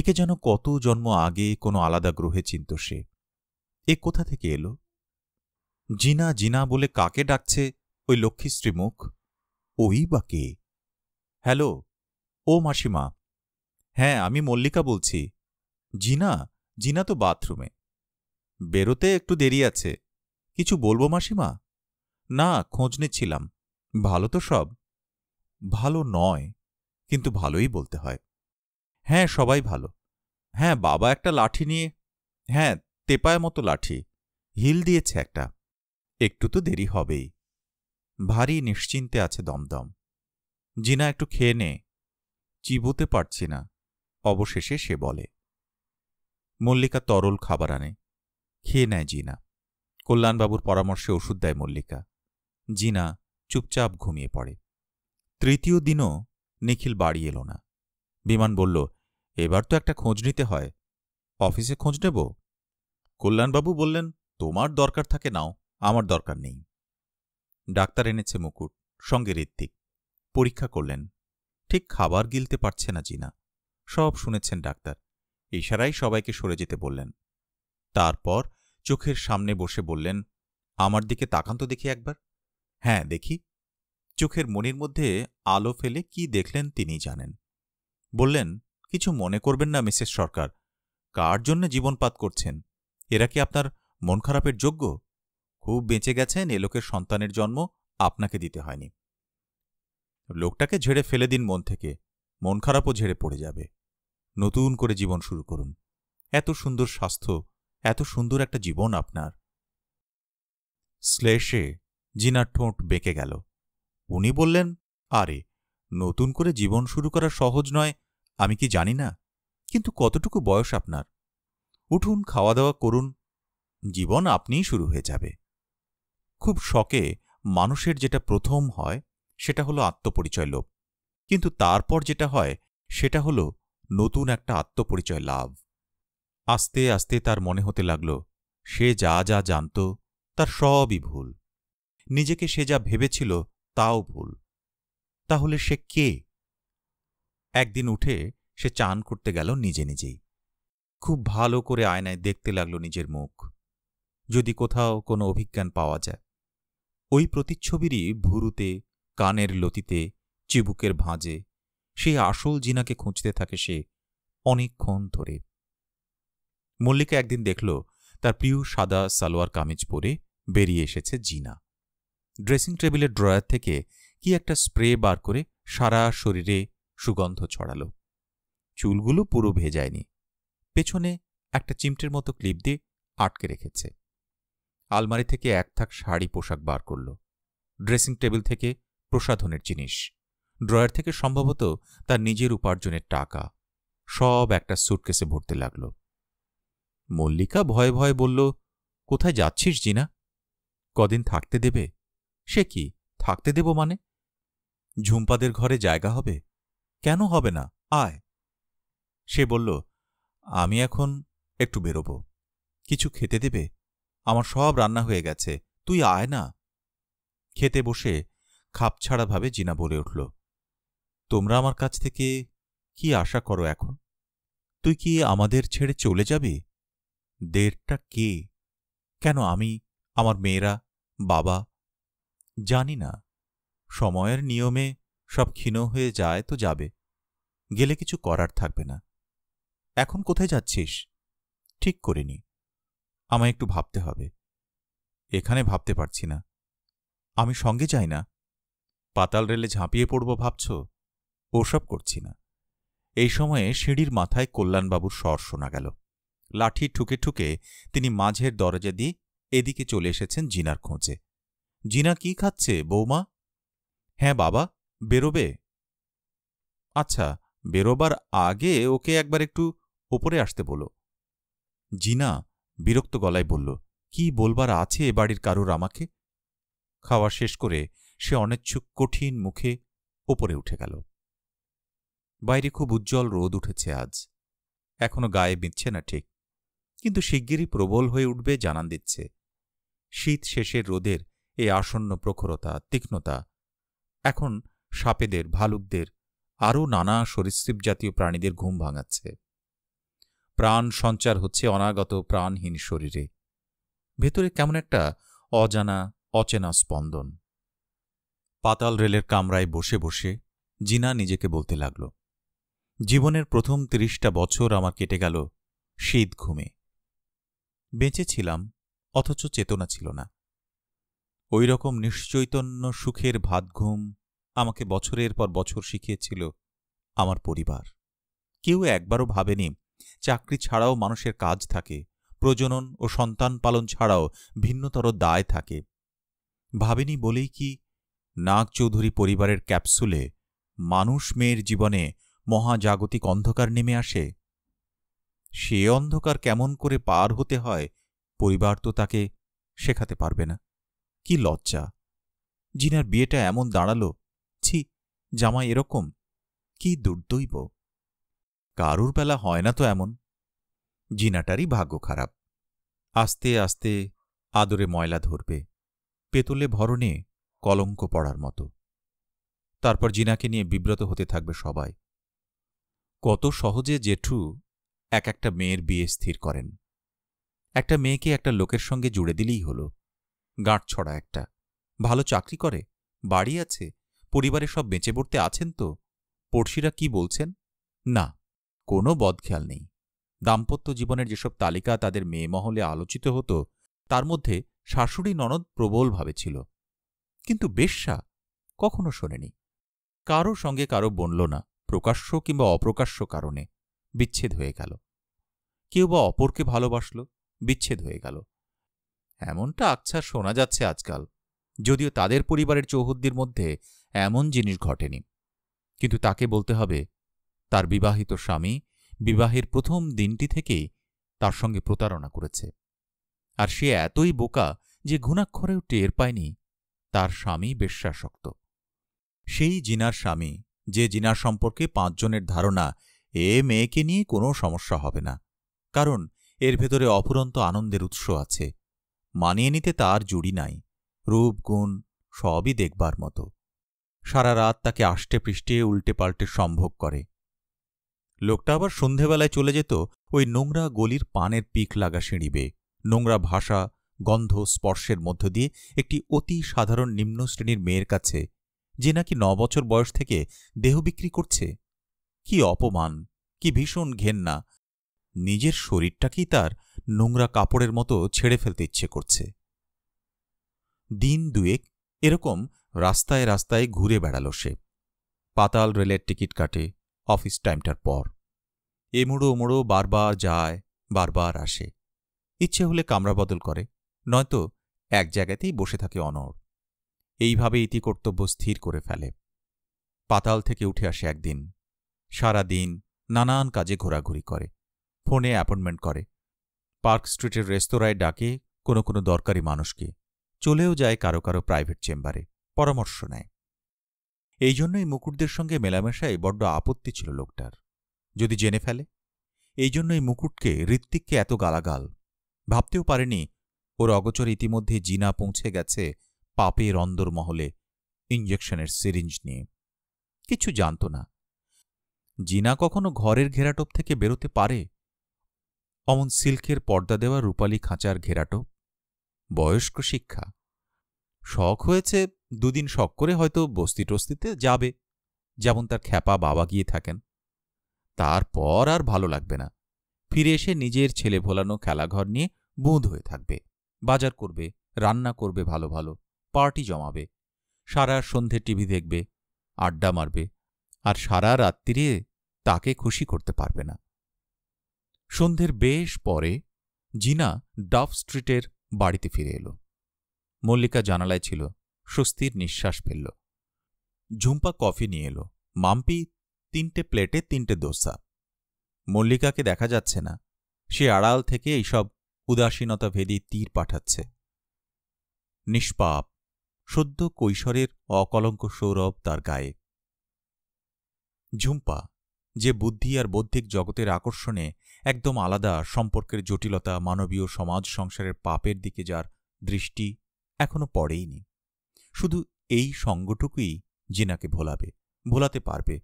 একে যেন কত জন্ম আগে কোনো আলাদা গ্রহে চিনত সে এ কোথা থেকে এলো জিনা জিনা বলে কাকে ডাকছে ওই লক্ষ্মীশ্রী মুখ ওই বা কে হ্যালো ও মাসিমা হ্যাঁ আমি মল্লিকা বলছি জিনা জিনা তো বাথরুমে বেরোতে একটু দেরি আছে কিছু বলবো মাসিমা না খোঁজ নিচ্ছিলাম ভালো তো সব ভালো নয় কিন্তু ভালোই বলতে হয় হ্যাঁ সবাই ভালো হ্যাঁ বাবা একটা লাঠি নিয়ে হ্যাঁ তেপায় মতো লাঠি হিল দিয়েছে একটা একটু তো দেরি হবেই ভারী নিশ্চিন্তে আছে দমদম জিনা একটু খেয়ে নে চিবোতে পারছি না অবশেষে সে বলে মল্লিকা তরল খাবার আনে খেয়ে নেয় জিনা কল্যাণবাবুর পরামর্শে ওষুধ দেয় মল্লিকা জিনা চুপচাপ ঘুমিয়ে পড়ে তৃতীয় দিনও নিখিল বাড়ি এলো না বিমান বলল এবার তো একটা খোঁজ নিতে হয় অফিসে খোঁজ নেব কল্যাণবাবু বললেন তোমার দরকার থাকে নাও আমার দরকার নেই ডাক্তার এনেছে মুকুট সঙ্গে ঋত্বিক পরীক্ষা করলেন ঠিক খাবার গিলতে পারছে না জিনা সব শুনেছেন ডাক্তার ইশারাই সবাইকে সরে যেতে বললেন তারপর চোখের সামনে বসে বললেন আমার দিকে তাকান তো দেখি একবার হ্যাঁ দেখি চোখের মনির মধ্যে আলো ফেলে কি দেখলেন তিনি জানেন বললেন কিছু মনে করবেন না মিসেস সরকার কার জন্য জীবনপাত করছেন এরা কি আপনার মন খারাপের যোগ্য খুব বেঁচে গেছেন এ লোকের সন্তানের জন্ম আপনাকে দিতে হয়নি লোকটাকে ঝেড়ে ফেলে দিন মন থেকে মন খারাপও ঝেড়ে পড়ে যাবে নতুন করে জীবন শুরু করুন এত সুন্দর স্বাস্থ্য এত সুন্দর একটা জীবন আপনার শ্লেষে জিনার ঠোঁট বেঁকে গেল উনি বললেন আরে নতুন করে জীবন শুরু করা সহজ নয় আমি কি জানি না কিন্তু কতটুকু বয়স আপনার উঠুন খাওয়া দাওয়া করুন জীবন আপনিই শুরু হয়ে যাবে খুব শখে মানুষের যেটা প্রথম হয় সেটা হলো আত্মপরিচয় লোভ কিন্তু তারপর যেটা হয় সেটা হলো নতুন একটা আত্মপরিচয় লাভ আস্তে আস্তে তার মনে হতে লাগল সে যা যা জানত তার সবই ভুল নিজেকে সে যা ভেবেছিল তাও ভুল তাহলে সে কে একদিন উঠে সে চান করতে গেল নিজে নিজেই খুব ভালো করে আয়নায় দেখতে লাগল নিজের মুখ যদি কোথাও কোনো অভিজ্ঞান পাওয়া যায় ওই প্রতিচ্ছবিরই ভুরুতে কানের লতিতে চিবুকের ভাঁজে সেই আসল জিনাকে খুঁজতে থাকে সে অনেকক্ষণ ধরে মল্লিকা একদিন দেখল তার প্রিয় সাদা সালোয়ার কামিজ পরে বেরিয়ে এসেছে জিনা ড্রেসিং টেবিলের ড্রয়ার থেকে কি একটা স্প্রে বার করে সারা শরীরে সুগন্ধ ছড়াল চুলগুলো পুরো ভেজায়নি পেছনে একটা চিমটের মতো ক্লিপ দিয়ে আটকে রেখেছে আলমারি থেকে এক থাক শাড়ি পোশাক বার করল ড্রেসিং টেবিল থেকে প্রসাধনের জিনিস ড্রয়ার থেকে সম্ভবত তার নিজের উপার্জনের টাকা সব একটা সুটকেসে ভরতে লাগল মল্লিকা ভয়ে ভয়ে বলল কোথায় যাচ্ছিস জিনা কদিন থাকতে দেবে সে কি থাকতে দেব মানে ঝুম্পাদের ঘরে জায়গা হবে কেন হবে না আয় সে বলল আমি এখন একটু বেরোব কিছু খেতে দেবে আমার সব রান্না হয়ে গেছে তুই আয় না খেতে বসে খাপছাড়াভাবে জিনা বলে উঠল তোমরা আমার কাছ থেকে কি আশা করো এখন তুই কি আমাদের ছেড়ে চলে যাবি দেরটা কে কেন আমি আমার মেয়েরা বাবা জানি না সময়ের নিয়মে সব ক্ষীণ হয়ে যায় তো যাবে গেলে কিছু করার থাকবে না এখন কোথায় যাচ্ছিস ঠিক করিনি আমায় একটু ভাবতে হবে এখানে ভাবতে পারছি না আমি সঙ্গে যাই না পাতাল রেলে ঝাঁপিয়ে পড়ব ভাবছ ওসব করছি না এই সময়ে সিঁড়ির মাথায় কল্যাণবাবুর স্বর শোনা গেল লাঠি ঠুকে ঠুকে তিনি মাঝের দরজা দিয়ে এদিকে চলে এসেছেন জিনার খোঁজে জিনা কি খাচ্ছে বৌমা হ্যাঁ বাবা বেরোবে আচ্ছা বেরোবার আগে ওকে একবার একটু ওপরে আসতে বলো জিনা বিরক্ত গলায় বলল কি বলবার আছে এ বাড়ির কারুর আমাকে খাওয়া শেষ করে সে অনিচ্ছুক কঠিন মুখে ওপরে উঠে গেল বাইরে খুব উজ্জ্বল রোদ উঠেছে আজ এখনো গায়ে বিঁধছে না ঠিক কিন্তু শিগগিরই প্রবল হয়ে উঠবে জানান দিচ্ছে শীত শেষের রোদের এই আসন্ন প্রখরতা তীক্ষ্ণতা এখন সাপেদের ভালুকদের আরও নানা সরীসৃপ জাতীয় প্রাণীদের ঘুম ভাঙাচ্ছে প্রাণ সঞ্চার হচ্ছে অনাগত প্রাণহীন শরীরে ভেতরে কেমন একটা অজানা অচেনা স্পন্দন পাতাল রেলের কামরায় বসে বসে জিনা নিজেকে বলতে লাগল জীবনের প্রথম তিরিশটা বছর আমার কেটে গেল শীত ঘুমে বেঁচে ছিলাম অথচ চেতনা ছিল না ওই রকম নিশ্চৈতন্য সুখের ভাত ঘুম আমাকে বছরের পর বছর শিখিয়েছিল আমার পরিবার কেউ একবারও ভাবেনি চাকরি ছাড়াও মানুষের কাজ থাকে প্রজনন ও সন্তান পালন ছাড়াও ভিন্নতর দায় থাকে ভাবেনি বলেই কি নাগ চৌধুরী পরিবারের ক্যাপসুলে মানুষ মেয়ের জীবনে মহাজাগতিক অন্ধকার নেমে আসে সে অন্ধকার কেমন করে পার হতে হয় পরিবার তো তাকে শেখাতে পারবে না কি লজ্জা জিনার বিয়েটা এমন দাঁড়ালো ছি জামাই এরকম কি দুর্দৈব কারুর বেলা হয় না তো এমন জিনাটারই ভাগ্য খারাপ আস্তে আস্তে আদরে ময়লা ধরবে পেতলে ভরণে কলঙ্ক পড়ার মতো তারপর জিনাকে নিয়ে বিব্রত হতে থাকবে সবাই কত সহজে জেঠু এক একটা মেয়ের বিয়ে স্থির করেন একটা মেয়েকে একটা লোকের সঙ্গে জুড়ে দিলেই গাঁট গাঁটছড়া একটা ভালো চাকরি করে বাড়ি আছে পরিবারে সব বেঁচে পড়তে আছেন তো পড়শিরা কি বলছেন না কোনো বদখেয়াল নেই দাম্পত্য জীবনের যেসব তালিকা তাদের মেয়ে মহলে আলোচিত হতো তার মধ্যে শাশুড়ি ননদ প্রবলভাবে ছিল কিন্তু বেশ্যা কখনো শোনেনি কারো সঙ্গে কারো বনল না প্রকাশ্য কিংবা অপ্রকাশ্য কারণে বিচ্ছেদ হয়ে গেল কেউ বা অপরকে ভালোবাসল বিচ্ছেদ হয়ে গেল এমনটা আচ্ছা শোনা যাচ্ছে আজকাল যদিও তাদের পরিবারের চৌহদ্দির মধ্যে এমন জিনিস ঘটেনি কিন্তু তাকে বলতে হবে তার বিবাহিত স্বামী বিবাহের প্রথম দিনটি থেকেই তার সঙ্গে প্রতারণা করেছে আর সে এতই বোকা যে ঘুণাক্ষরেও টের পায়নি তার স্বামী বেশ্বাসক্ত সেই জিনার স্বামী যে জিনার সম্পর্কে পাঁচজনের ধারণা এ মেয়েকে নিয়ে কোনো সমস্যা হবে না কারণ এর ভেতরে অফুরন্ত আনন্দের উৎস আছে মানিয়ে নিতে তার জুড়ি নাই রূপ গুণ সবই দেখবার মতো সারা রাত তাকে আষ্টে পৃষ্ঠে উল্টে পাল্টে সম্ভোগ করে লোকটা আবার সন্ধেবেলায় চলে যেত ওই নোংরা গলির পানের পিক লাগা সিঁড়িবে নোংরা ভাষা গন্ধ স্পর্শের মধ্য দিয়ে একটি অতি সাধারণ নিম্ন শ্রেণীর মেয়ের কাছে যে নাকি ন বছর বয়স থেকে দেহ বিক্রি করছে কি অপমান কি ভীষণ ঘেন্না নিজের শরীরটাকেই তার নোংরা কাপড়ের মতো ছেড়ে ফেলতে ইচ্ছে করছে দিন দুয়েক এরকম রাস্তায় রাস্তায় ঘুরে বেড়াল সে পাতাল রেলের টিকিট কাটে অফিস টাইমটার পর এমুড়ো ওমুড়ো বারবার যায় বারবার আসে ইচ্ছে হলে কামরা বদল করে নয়তো এক জায়গাতেই বসে থাকে অনর এইভাবে ইতি কর্তব্য স্থির করে ফেলে পাতাল থেকে উঠে আসে একদিন সারা দিন নানান কাজে ঘোরাঘুরি করে ফোনে অ্যাপয়েন্টমেন্ট করে পার্ক স্ট্রিটের রেস্তোরাঁয় ডাকে কোনো কোনো দরকারি মানুষকে চলেও যায় কারো কারো প্রাইভেট চেম্বারে পরামর্শ নেয় এই জন্যই মুকুটদের সঙ্গে মেলামেশায় বড্ড আপত্তি ছিল লোকটার যদি জেনে ফেলে এই জন্যই মুকুটকে ঋত্বিককে এত গালাগাল ভাবতেও পারেনি ওর অগচর ইতিমধ্যে জিনা পৌঁছে গেছে পাপের মহলে ইঞ্জেকশনের সিরিঞ্জ নিয়ে কিছু জানত না জিনা কখনো ঘরের ঘেরাটোপ থেকে বেরোতে পারে অমন সিল্কের পর্দা দেওয়া রূপালী খাঁচার ঘেরাটোপ বয়স্ক শিক্ষা শখ হয়েছে দুদিন শখ করে হয়তো বস্তি টস্তিতে যাবে যেমন তার খ্যাপা বাবা গিয়ে থাকেন তারপর আর ভালো লাগবে না ফিরে এসে নিজের ছেলে ভোলানো খেলাঘর নিয়ে বুঁদ হয়ে থাকবে বাজার করবে রান্না করবে ভালো ভালো পার্টি জমাবে সারা সন্ধে টিভি দেখবে আড্ডা মারবে আর সারা রাত্রিরে তাকে খুশি করতে পারবে না সন্ধ্যের বেশ পরে জিনা ডাফ স্ট্রিটের বাড়িতে ফিরে এলো মল্লিকা জানালায় ছিল স্বস্তির নিঃশ্বাস ফেলল ঝুম্পা কফি নিয়ে এলো মাম্পি তিনটে প্লেটে তিনটে দোসা মল্লিকাকে দেখা যাচ্ছে না সে আড়াল থেকে এইসব উদাসীনতা ভেদী তীর পাঠাচ্ছে নিষ্পাপ সদ্য কৈশোরের অকলঙ্ক সৌরভ তার গায়ে ঝুম্পা যে বুদ্ধি আর বৌদ্ধিক জগতের আকর্ষণে একদম আলাদা সম্পর্কের জটিলতা মানবীয় সমাজ সংসারের পাপের দিকে যার দৃষ্টি এখনো পড়েইনি শুধু এই সঙ্গটুকুই জিনাকে ভোলাবে ভোলাতে পারবে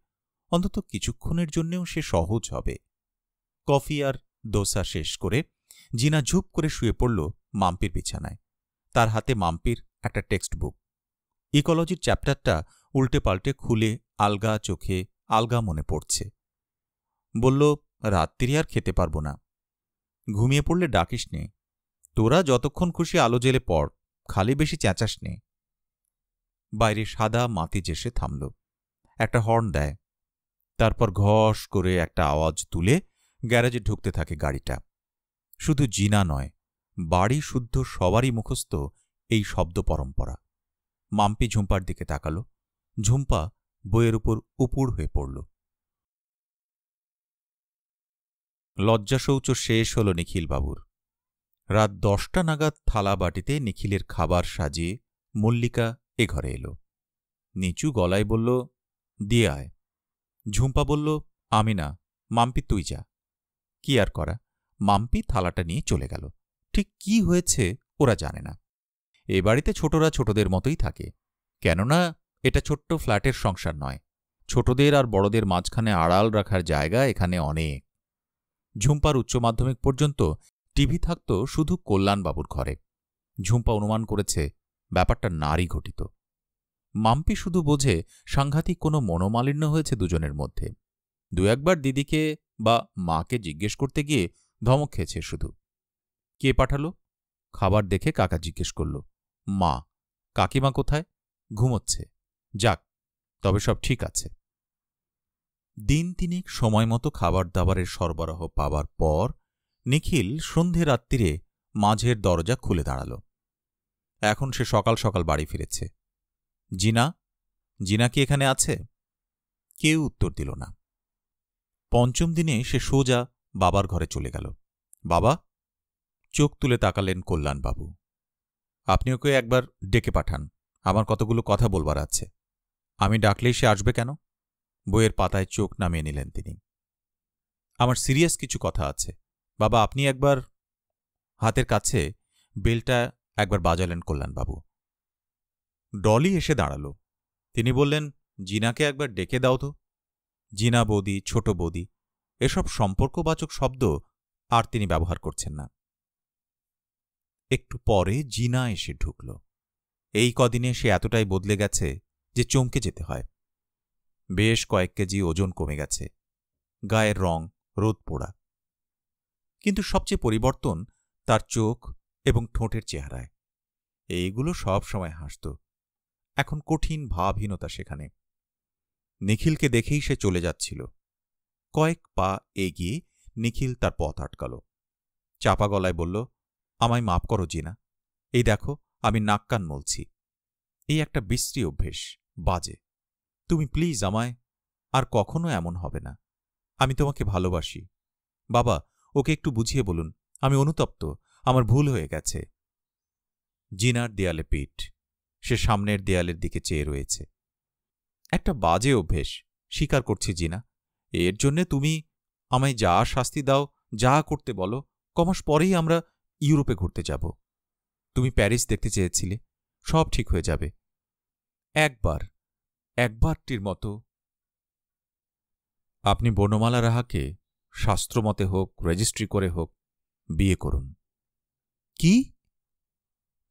অন্তত কিছুক্ষণের জন্যেও সে সহজ হবে কফি আর দোসা শেষ করে জিনা ঝুপ করে শুয়ে পড়ল মাম্পির বিছানায় তার হাতে মাম্পির একটা টেক্সট বুক ইকোলজির চ্যাপ্টারটা উল্টে পাল্টে খুলে আলগা চোখে আলগা মনে পড়ছে বলল রাত্রি আর খেতে পারব না ঘুমিয়ে পড়লে ডাকিস নে তোরা যতক্ষণ খুশি আলো জেলে পড় খালি বেশি চেঁচাস নে বাইরে সাদা মাতি জেসে থামল একটা হর্ন দেয় তারপর ঘস করে একটা আওয়াজ তুলে গ্যারেজে ঢুকতে থাকে গাড়িটা শুধু জিনা নয় বাড়ি শুদ্ধ সবারই মুখস্থ এই শব্দ পরম্পরা মাম্পি ঝুম্পার দিকে তাকালো ঝুম্পা বইয়ের উপর উপুড় হয়ে পড়ল লজ্জাশৌচ শেষ হল নিখিলবাবুর রাত দশটা নাগাদ থালা বাটিতে নিখিলের খাবার সাজিয়ে মল্লিকা এ ঘরে এলো নিচু গলায় বলল দিয়ে আয় ঝুম্পা বলল আমি না মাম্পি তুই যা কি আর করা মাম্পি থালাটা নিয়ে চলে গেল ঠিক কি হয়েছে ওরা জানে না এ বাড়িতে ছোটরা ছোটদের মতোই থাকে কেননা এটা ছোট্ট ফ্ল্যাটের সংসার নয় ছোটদের আর বড়দের মাঝখানে আড়াল রাখার জায়গা এখানে অনেক ঝুম্পার উচ্চ মাধ্যমিক পর্যন্ত টিভি থাকত শুধু কল্যাণবাবুর ঘরে ঝুম্পা অনুমান করেছে ব্যাপারটা নারী ঘটিত মাম্পি শুধু বোঝে সাংঘাতিক কোনো মনোমালিন্য হয়েছে দুজনের মধ্যে দু একবার দিদিকে বা মাকে জিজ্ঞেস করতে গিয়ে ধমক খেয়েছে শুধু কে পাঠালো খাবার দেখে কাকা জিজ্ঞেস করল মা কাকিমা কোথায় ঘুমোচ্ছে যাক তবে সব ঠিক আছে দিন তিনেক সময় মতো খাবার দাবারের সরবরাহ পাবার পর নিখিল সন্ধে রাত্রিরে মাঝের দরজা খুলে দাঁড়াল এখন সে সকাল সকাল বাড়ি ফিরেছে জিনা জিনা কি এখানে আছে কেউ উত্তর দিল না পঞ্চম দিনে সে সোজা বাবার ঘরে চলে গেল বাবা চোখ তুলে তাকালেন কল্যাণবাবু আপনি ওকে একবার ডেকে পাঠান আমার কতগুলো কথা বলবার আছে আমি ডাকলেই সে আসবে কেন বইয়ের পাতায় চোখ নামিয়ে নিলেন তিনি আমার সিরিয়াস কিছু কথা আছে বাবা আপনি একবার হাতের কাছে বেলটা একবার বাজালেন কল্যাণবাবু ডলি এসে দাঁড়াল তিনি বললেন জিনাকে একবার ডেকে দাও তো জিনা বৌদি ছোট বৌদি এসব সম্পর্কবাচক শব্দ আর তিনি ব্যবহার করছেন না একটু পরে জিনা এসে ঢুকল এই কদিনে সে এতটাই বদলে গেছে যে চমকে যেতে হয় বেশ কয়েক কেজি ওজন কমে গেছে গায়ের রং রোদ পোড়া কিন্তু সবচেয়ে পরিবর্তন তার চোখ এবং ঠোঁটের চেহারায় এইগুলো সব সময় হাসত এখন কঠিন ভাবহীনতা সেখানে নিখিলকে দেখেই সে চলে যাচ্ছিল কয়েক পা এগিয়ে নিখিল তার পথ আটকাল চাপা গলায় বলল আমায় মাপ করো জিনা এই দেখো আমি নাক্কান মলছি এই একটা বিশ্রী অভ্যেস বাজে তুমি প্লিজ আমায় আর কখনো এমন হবে না আমি তোমাকে ভালোবাসি বাবা ওকে একটু বুঝিয়ে বলুন আমি অনুতপ্ত আমার ভুল হয়ে গেছে জিনার দেয়ালে পিঠ সে সামনের দেয়ালের দিকে চেয়ে রয়েছে একটা বাজে অভ্যেস স্বীকার করছি জিনা এর জন্যে তুমি আমায় যা শাস্তি দাও যা করতে বলো কমাস পরেই আমরা ইউরোপে ঘুরতে যাব তুমি প্যারিস দেখতে চেয়েছিলে সব ঠিক হয়ে যাবে একবার একবারটির মতো আপনি বনমালা রাহাকে শাস্ত্রমতে হোক রেজিস্ট্রি করে হোক বিয়ে করুন কি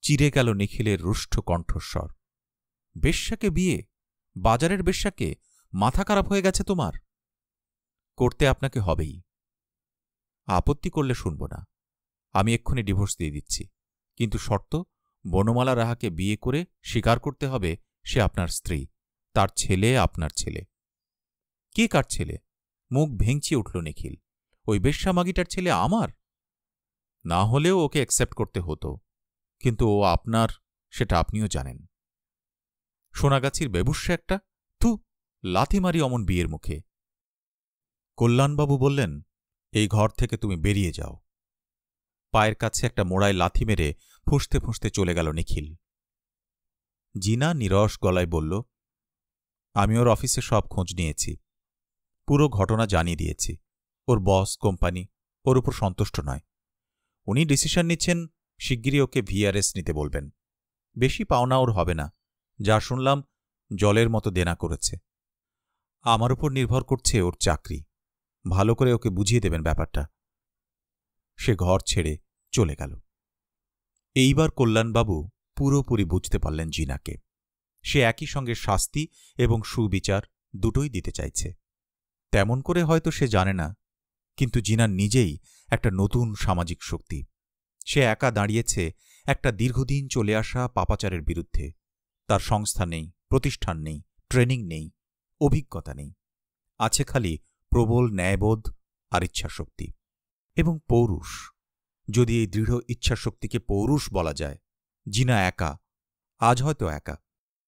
চিরে গেল নিখিলের রুষ্ট কণ্ঠস্বর বেশ্যাকে বিয়ে বাজারের বেশ্যাকে মাথা খারাপ হয়ে গেছে তোমার করতে আপনাকে হবেই আপত্তি করলে শুনব না আমি এক্ষুনি ডিভোর্স দিয়ে দিচ্ছি কিন্তু শর্ত বনমালা রাহাকে বিয়ে করে স্বীকার করতে হবে সে আপনার স্ত্রী তার ছেলে আপনার ছেলে কে কার ছেলে মুখ ভেঙচিয়ে উঠল নিখিল ওই বেশ্যা মাগিটার ছেলে আমার না হলেও ওকে অ্যাকসেপ্ট করতে হতো কিন্তু ও আপনার সেটা আপনিও জানেন সোনাগাছির ব্যবস্য একটা তু লাথি মারি অমন বিয়ের মুখে কল্যাণবাবু বললেন এই ঘর থেকে তুমি বেরিয়ে যাও পায়ের কাছে একটা মোড়ায় লাথি মেরে ফুঁসতে ফুঁসতে চলে গেল নিখিল জিনা নিরস গলায় বলল আমি ওর অফিসে সব খোঁজ নিয়েছি পুরো ঘটনা জানিয়ে দিয়েছি ওর বস কোম্পানি ওর উপর সন্তুষ্ট নয় উনি ডিসিশন নিচ্ছেন শিগগিরই ওকে ভিআরএস নিতে বলবেন বেশি পাওনা ওর হবে না যা শুনলাম জলের মতো দেনা করেছে আমার উপর নির্ভর করছে ওর চাকরি ভালো করে ওকে বুঝিয়ে দেবেন ব্যাপারটা সে ঘর ছেড়ে চলে গেল এইবার কল্যাণবাবু পুরোপুরি বুঝতে পারলেন জিনাকে সে একই সঙ্গে শাস্তি এবং সুবিচার দুটোই দিতে চাইছে তেমন করে হয়তো সে জানে না কিন্তু জিনা নিজেই একটা নতুন সামাজিক শক্তি সে একা দাঁড়িয়েছে একটা দীর্ঘদিন চলে আসা পাপাচারের বিরুদ্ধে তার সংস্থা নেই প্রতিষ্ঠান নেই ট্রেনিং নেই অভিজ্ঞতা নেই আছে খালি প্রবল ন্যায়বোধ আর ইচ্ছাশক্তি এবং পৌরুষ যদি এই দৃঢ় ইচ্ছাশক্তিকে পৌরুষ বলা যায় জিনা একা আজ হয়তো একা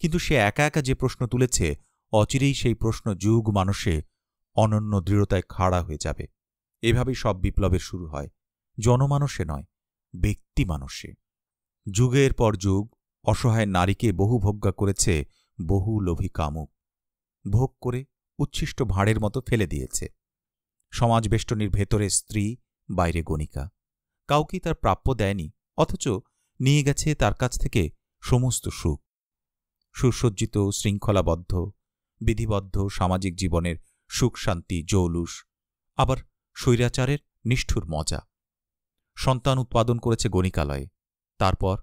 কিন্তু সে একা একা যে প্রশ্ন তুলেছে অচিরেই সেই প্রশ্ন যুগ মানুষে অনন্য দৃঢ়তায় খাড়া হয়ে যাবে এভাবেই সব বিপ্লবের শুরু হয় জনমানসে নয় ব্যক্তি মানুষে যুগের পর যুগ অসহায় নারীকে বহু ভোগ্যা করেছে বহু লোভী কামুক ভোগ করে উচ্ছিষ্ট ভাঁড়ের মতো ফেলে দিয়েছে সমাজবেষ্টনীর ভেতরে স্ত্রী বাইরে গণিকা কাউকে তার প্রাপ্য দেয়নি অথচ নিয়ে গেছে তার কাছ থেকে সমস্ত সুখ সুসজ্জিত শৃঙ্খলাবদ্ধ বিধিবদ্ধ সামাজিক জীবনের সুখ শান্তি জৌলুস আবার স্বৈরাচারের নিষ্ঠুর মজা সন্তান উৎপাদন করেছে গণিকালয়ে তারপর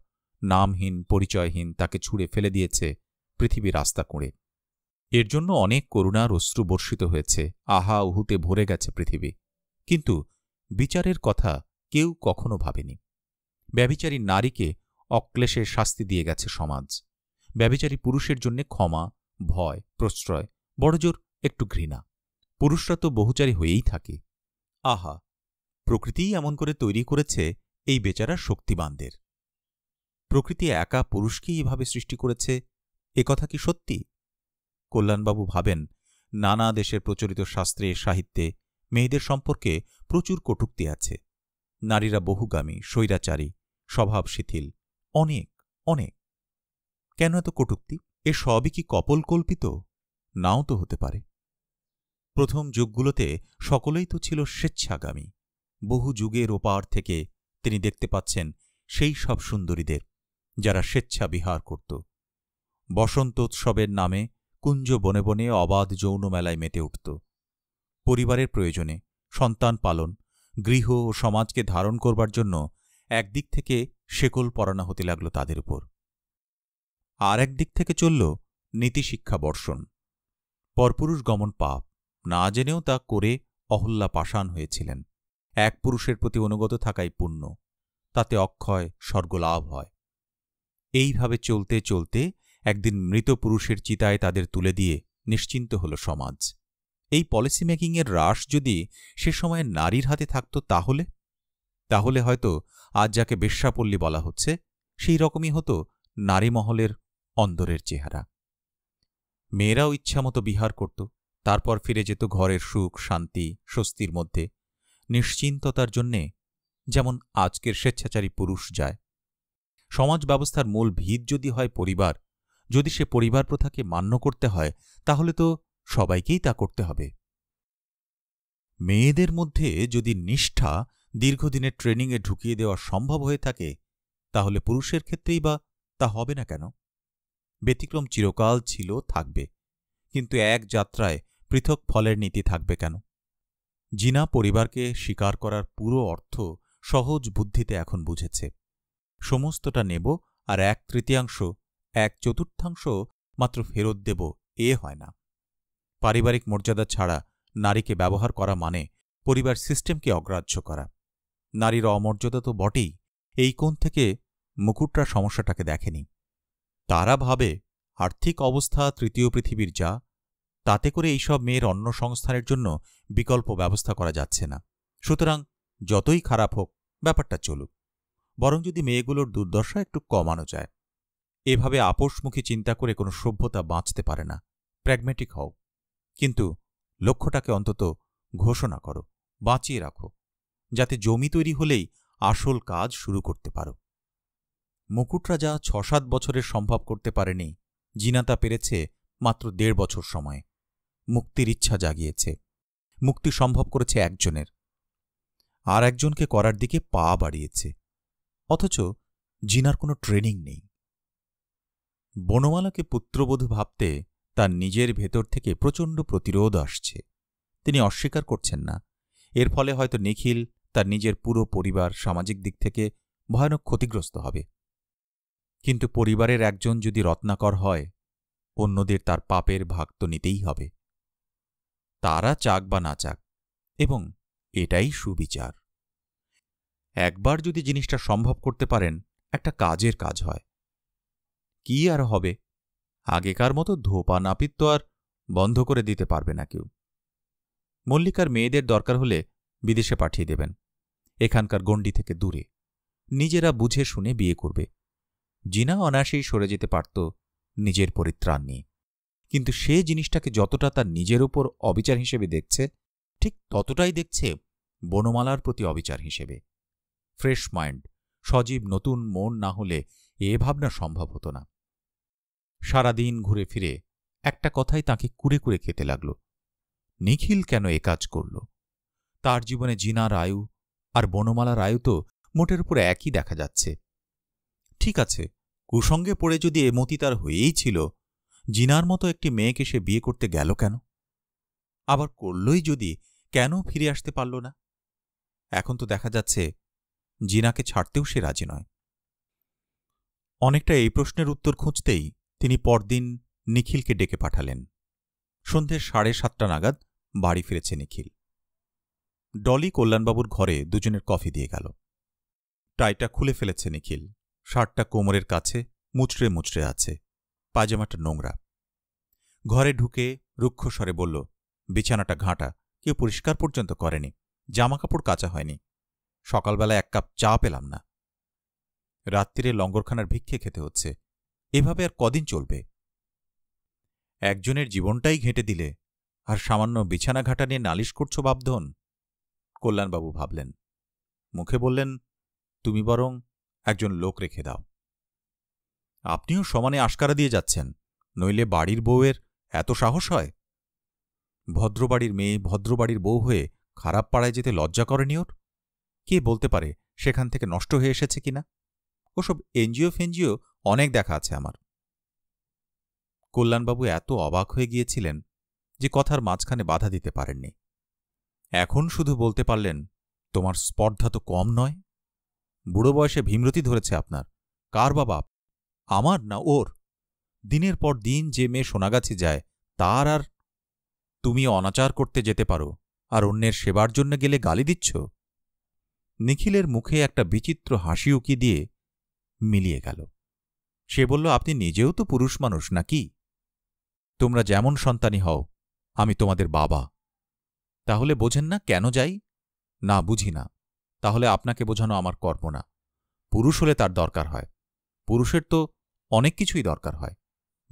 নামহীন পরিচয়হীন তাকে ছুঁড়ে ফেলে দিয়েছে পৃথিবী রাস্তা কুঁড়ে এর জন্য অনেক করুণার অশ্রু বর্ষিত হয়েছে আহা উহুতে ভরে গেছে পৃথিবী কিন্তু বিচারের কথা কেউ কখনো ভাবেনি ব্যবিচারী নারীকে অক্লেশের শাস্তি দিয়ে গেছে সমাজ ব্যবিচারী পুরুষের জন্যে ক্ষমা ভয় প্রশ্রয় বড়জোর একটু ঘৃণা পুরুষরা তো বহুচারী হয়েই থাকে আহা প্রকৃতিই এমন করে তৈরি করেছে এই বেচারা শক্তিবানদের প্রকৃতি একা পুরুষকেই এভাবে সৃষ্টি করেছে এ কথা কি সত্যি কল্যাণবাবু ভাবেন নানা দেশের প্রচলিত শাস্ত্রে সাহিত্যে মেয়েদের সম্পর্কে প্রচুর কটুক্তি আছে নারীরা বহুগামী স্বৈরাচারী স্বভাব শিথিল অনেক অনেক কেন এত কটুক্তি এ সবই কি কপল কল্পিত নাও তো হতে পারে প্রথম যুগগুলোতে সকলেই তো ছিল স্বেচ্ছাগামী বহু যুগের ওপার থেকে তিনি দেখতে পাচ্ছেন সেই সব সুন্দরীদের যারা স্বেচ্ছা বিহার করত বসন্তোৎসবের নামে কুঞ্জ বনে বনে অবাধ যৌন মেলায় মেতে উঠত পরিবারের প্রয়োজনে সন্তান পালন গৃহ ও সমাজকে ধারণ করবার জন্য একদিক থেকে শেকল পরানা হতে লাগল তাদের উপর আর একদিক থেকে চলল নীতিশিক্ষা বর্ষণ পরপুরুষ গমন পাপ না জেনেও তা করে অহল্লা পাশান হয়েছিলেন এক পুরুষের প্রতি অনুগত থাকাই পুণ্য তাতে অক্ষয় স্বর্গলাভ হয় এইভাবে চলতে চলতে একদিন মৃত পুরুষের চিতায় তাদের তুলে দিয়ে নিশ্চিন্ত হল সমাজ এই পলিসি মেকিংয়ের হ্রাস যদি সে সময়ে নারীর হাতে থাকত তাহলে তাহলে হয়তো আজ যাকে বেশ্যাপল্লী বলা হচ্ছে সেই রকমই হতো নারী মহলের অন্দরের চেহারা মেয়েরাও ইচ্ছামতো বিহার করত তারপর ফিরে যেত ঘরের সুখ শান্তি স্বস্তির মধ্যে নিশ্চিন্ততার জন্যে যেমন আজকের স্বেচ্ছাচারী পুরুষ যায় সমাজ ব্যবস্থার মূল ভিত যদি হয় পরিবার যদি সে পরিবার প্রথাকে মান্য করতে হয় তাহলে তো সবাইকেই তা করতে হবে মেয়েদের মধ্যে যদি নিষ্ঠা দীর্ঘদিনের ট্রেনিংয়ে ঢুকিয়ে দেওয়া সম্ভব হয়ে থাকে তাহলে পুরুষের ক্ষেত্রেই বা তা হবে না কেন ব্যতিক্রম চিরকাল ছিল থাকবে কিন্তু এক যাত্রায় পৃথক ফলের নীতি থাকবে কেন জিনা পরিবারকে স্বীকার করার পুরো অর্থ সহজ বুদ্ধিতে এখন বুঝেছে সমস্তটা নেব আর এক তৃতীয়াংশ এক চতুর্থাংশ মাত্র ফেরত দেব এ হয় না পারিবারিক মর্যাদা ছাড়া নারীকে ব্যবহার করা মানে পরিবার সিস্টেমকে অগ্রাহ্য করা নারীর অমর্যাদা তো বটেই এই কোণ থেকে মুকুটরা সমস্যাটাকে দেখেনি তারা ভাবে আর্থিক অবস্থা তৃতীয় পৃথিবীর যা তাতে করে এইসব মেয়ের অন্য সংস্থানের জন্য বিকল্প ব্যবস্থা করা যাচ্ছে না সুতরাং যতই খারাপ হোক ব্যাপারটা চলুক বরং যদি মেয়েগুলোর দুর্দশা একটু কমানো যায় এভাবে আপোষমুখী চিন্তা করে কোনো সভ্যতা বাঁচতে পারে না প্র্যাগমেটিক হও কিন্তু লক্ষ্যটাকে অন্তত ঘোষণা করো বাঁচিয়ে রাখো যাতে জমি তৈরি হলেই আসল কাজ শুরু করতে পারো মুকুট রাজা ছ সাত বছরের সম্ভব করতে পারেনি জিনাতা পেরেছে মাত্র দেড় বছর সময়ে মুক্তির ইচ্ছা জাগিয়েছে মুক্তি সম্ভব করেছে একজনের আর একজনকে করার দিকে পা বাড়িয়েছে অথচ জিনার কোনো ট্রেনিং নেই বনমালাকে পুত্রবধূ ভাবতে তার নিজের ভেতর থেকে প্রচণ্ড প্রতিরোধ আসছে তিনি অস্বীকার করছেন না এর ফলে হয়তো নিখিল তার নিজের পুরো পরিবার সামাজিক দিক থেকে ভয়ানক ক্ষতিগ্রস্ত হবে কিন্তু পরিবারের একজন যদি রত্নাকর হয় অন্যদের তার পাপের ভাগ তো নিতেই হবে তারা চাক বা না চাক এবং এটাই সুবিচার একবার যদি জিনিসটা সম্ভব করতে পারেন একটা কাজের কাজ হয় কি আর হবে আগেকার মতো ধোপা নাপিত তো আর বন্ধ করে দিতে পারবে না কেউ মল্লিকার মেয়েদের দরকার হলে বিদেশে পাঠিয়ে দেবেন এখানকার গণ্ডি থেকে দূরে নিজেরা বুঝে শুনে বিয়ে করবে জিনা অনাসেই সরে যেতে পারত নিজের পরিত্রাণ নিয়ে কিন্তু সে জিনিসটাকে যতটা তার নিজের ওপর অবিচার হিসেবে দেখছে ঠিক ততটাই দেখছে বনমালার প্রতি অবিচার হিসেবে ফ্রেশ মাইন্ড সজীব নতুন মন না হলে এ ভাবনা সম্ভব হতো না সারাদিন ঘুরে ফিরে একটা কথাই তাকে কুরে কুরে খেতে লাগল নিখিল কেন এ কাজ করল তার জীবনে জিনার আয়ু আর বনমালার আয়ু তো মোটের উপরে একই দেখা যাচ্ছে ঠিক আছে কুসঙ্গে পড়ে যদি মতি তার হয়েই ছিল জিনার মতো একটি মেয়েকে সে বিয়ে করতে গেল কেন আবার করলই যদি কেন ফিরে আসতে পারল না এখন তো দেখা যাচ্ছে জিনাকে ছাড়তেও সে রাজি নয় অনেকটা এই প্রশ্নের উত্তর খুঁজতেই তিনি পরদিন নিখিলকে ডেকে পাঠালেন সন্ধে সাড়ে সাতটা নাগাদ বাড়ি ফিরেছে নিখিল ডলি কল্যাণবাবুর ঘরে দুজনের কফি দিয়ে গেল টাইটা খুলে ফেলেছে নিখিল শার্টটা কোমরের কাছে মুচড়ে মুচড়ে আছে পাজামাটা নোংরা ঘরে ঢুকে রুক্ষ স্বরে বলল বিছানাটা ঘাঁটা কেউ পরিষ্কার পর্যন্ত করেনি জামাকাপড় কাঁচা হয়নি সকালবেলা এক কাপ চা পেলাম না রাত্রিরে লঙ্গরখানার ভিক্ষে খেতে হচ্ছে এভাবে আর কদিন চলবে একজনের জীবনটাই ঘেঁটে দিলে আর সামান্য বিছানা ঘাটা নিয়ে নালিশ করছো বাবধন কল্যাণবাবু ভাবলেন মুখে বললেন তুমি বরং একজন লোক রেখে দাও আপনিও সমানে আশকারা দিয়ে যাচ্ছেন নইলে বাড়ির বউয়ের এত সাহস হয় ভদ্রবাড়ির মেয়ে ভদ্রবাড়ির বউ হয়ে খারাপ পাড়ায় যেতে লজ্জা করেনি ওর কে বলতে পারে সেখান থেকে নষ্ট হয়ে এসেছে কিনা ওসব এনজিও ফেনজিও অনেক দেখা আছে আমার কল্যাণবাবু এত অবাক হয়ে গিয়েছিলেন যে কথার মাঝখানে বাধা দিতে পারেননি এখন শুধু বলতে পারলেন তোমার স্পর্ধা তো কম নয় বুড়ো বয়সে ভীমরতি ধরেছে আপনার কার বাবা আমার না ওর দিনের পর দিন যে মেয়ে সোনাগাছি যায় তার আর তুমি অনাচার করতে যেতে পারো আর অন্যের সেবার জন্য গেলে গালি দিচ্ছ নিখিলের মুখে একটা বিচিত্র হাসি উকি দিয়ে মিলিয়ে গেল সে বলল আপনি নিজেও তো পুরুষ মানুষ নাকি তোমরা যেমন সন্তানই হও আমি তোমাদের বাবা তাহলে বোঝেন না কেন যাই না বুঝি না তাহলে আপনাকে বোঝানো আমার কর্ম না পুরুষ হলে তার দরকার হয় পুরুষের তো অনেক কিছুই দরকার হয়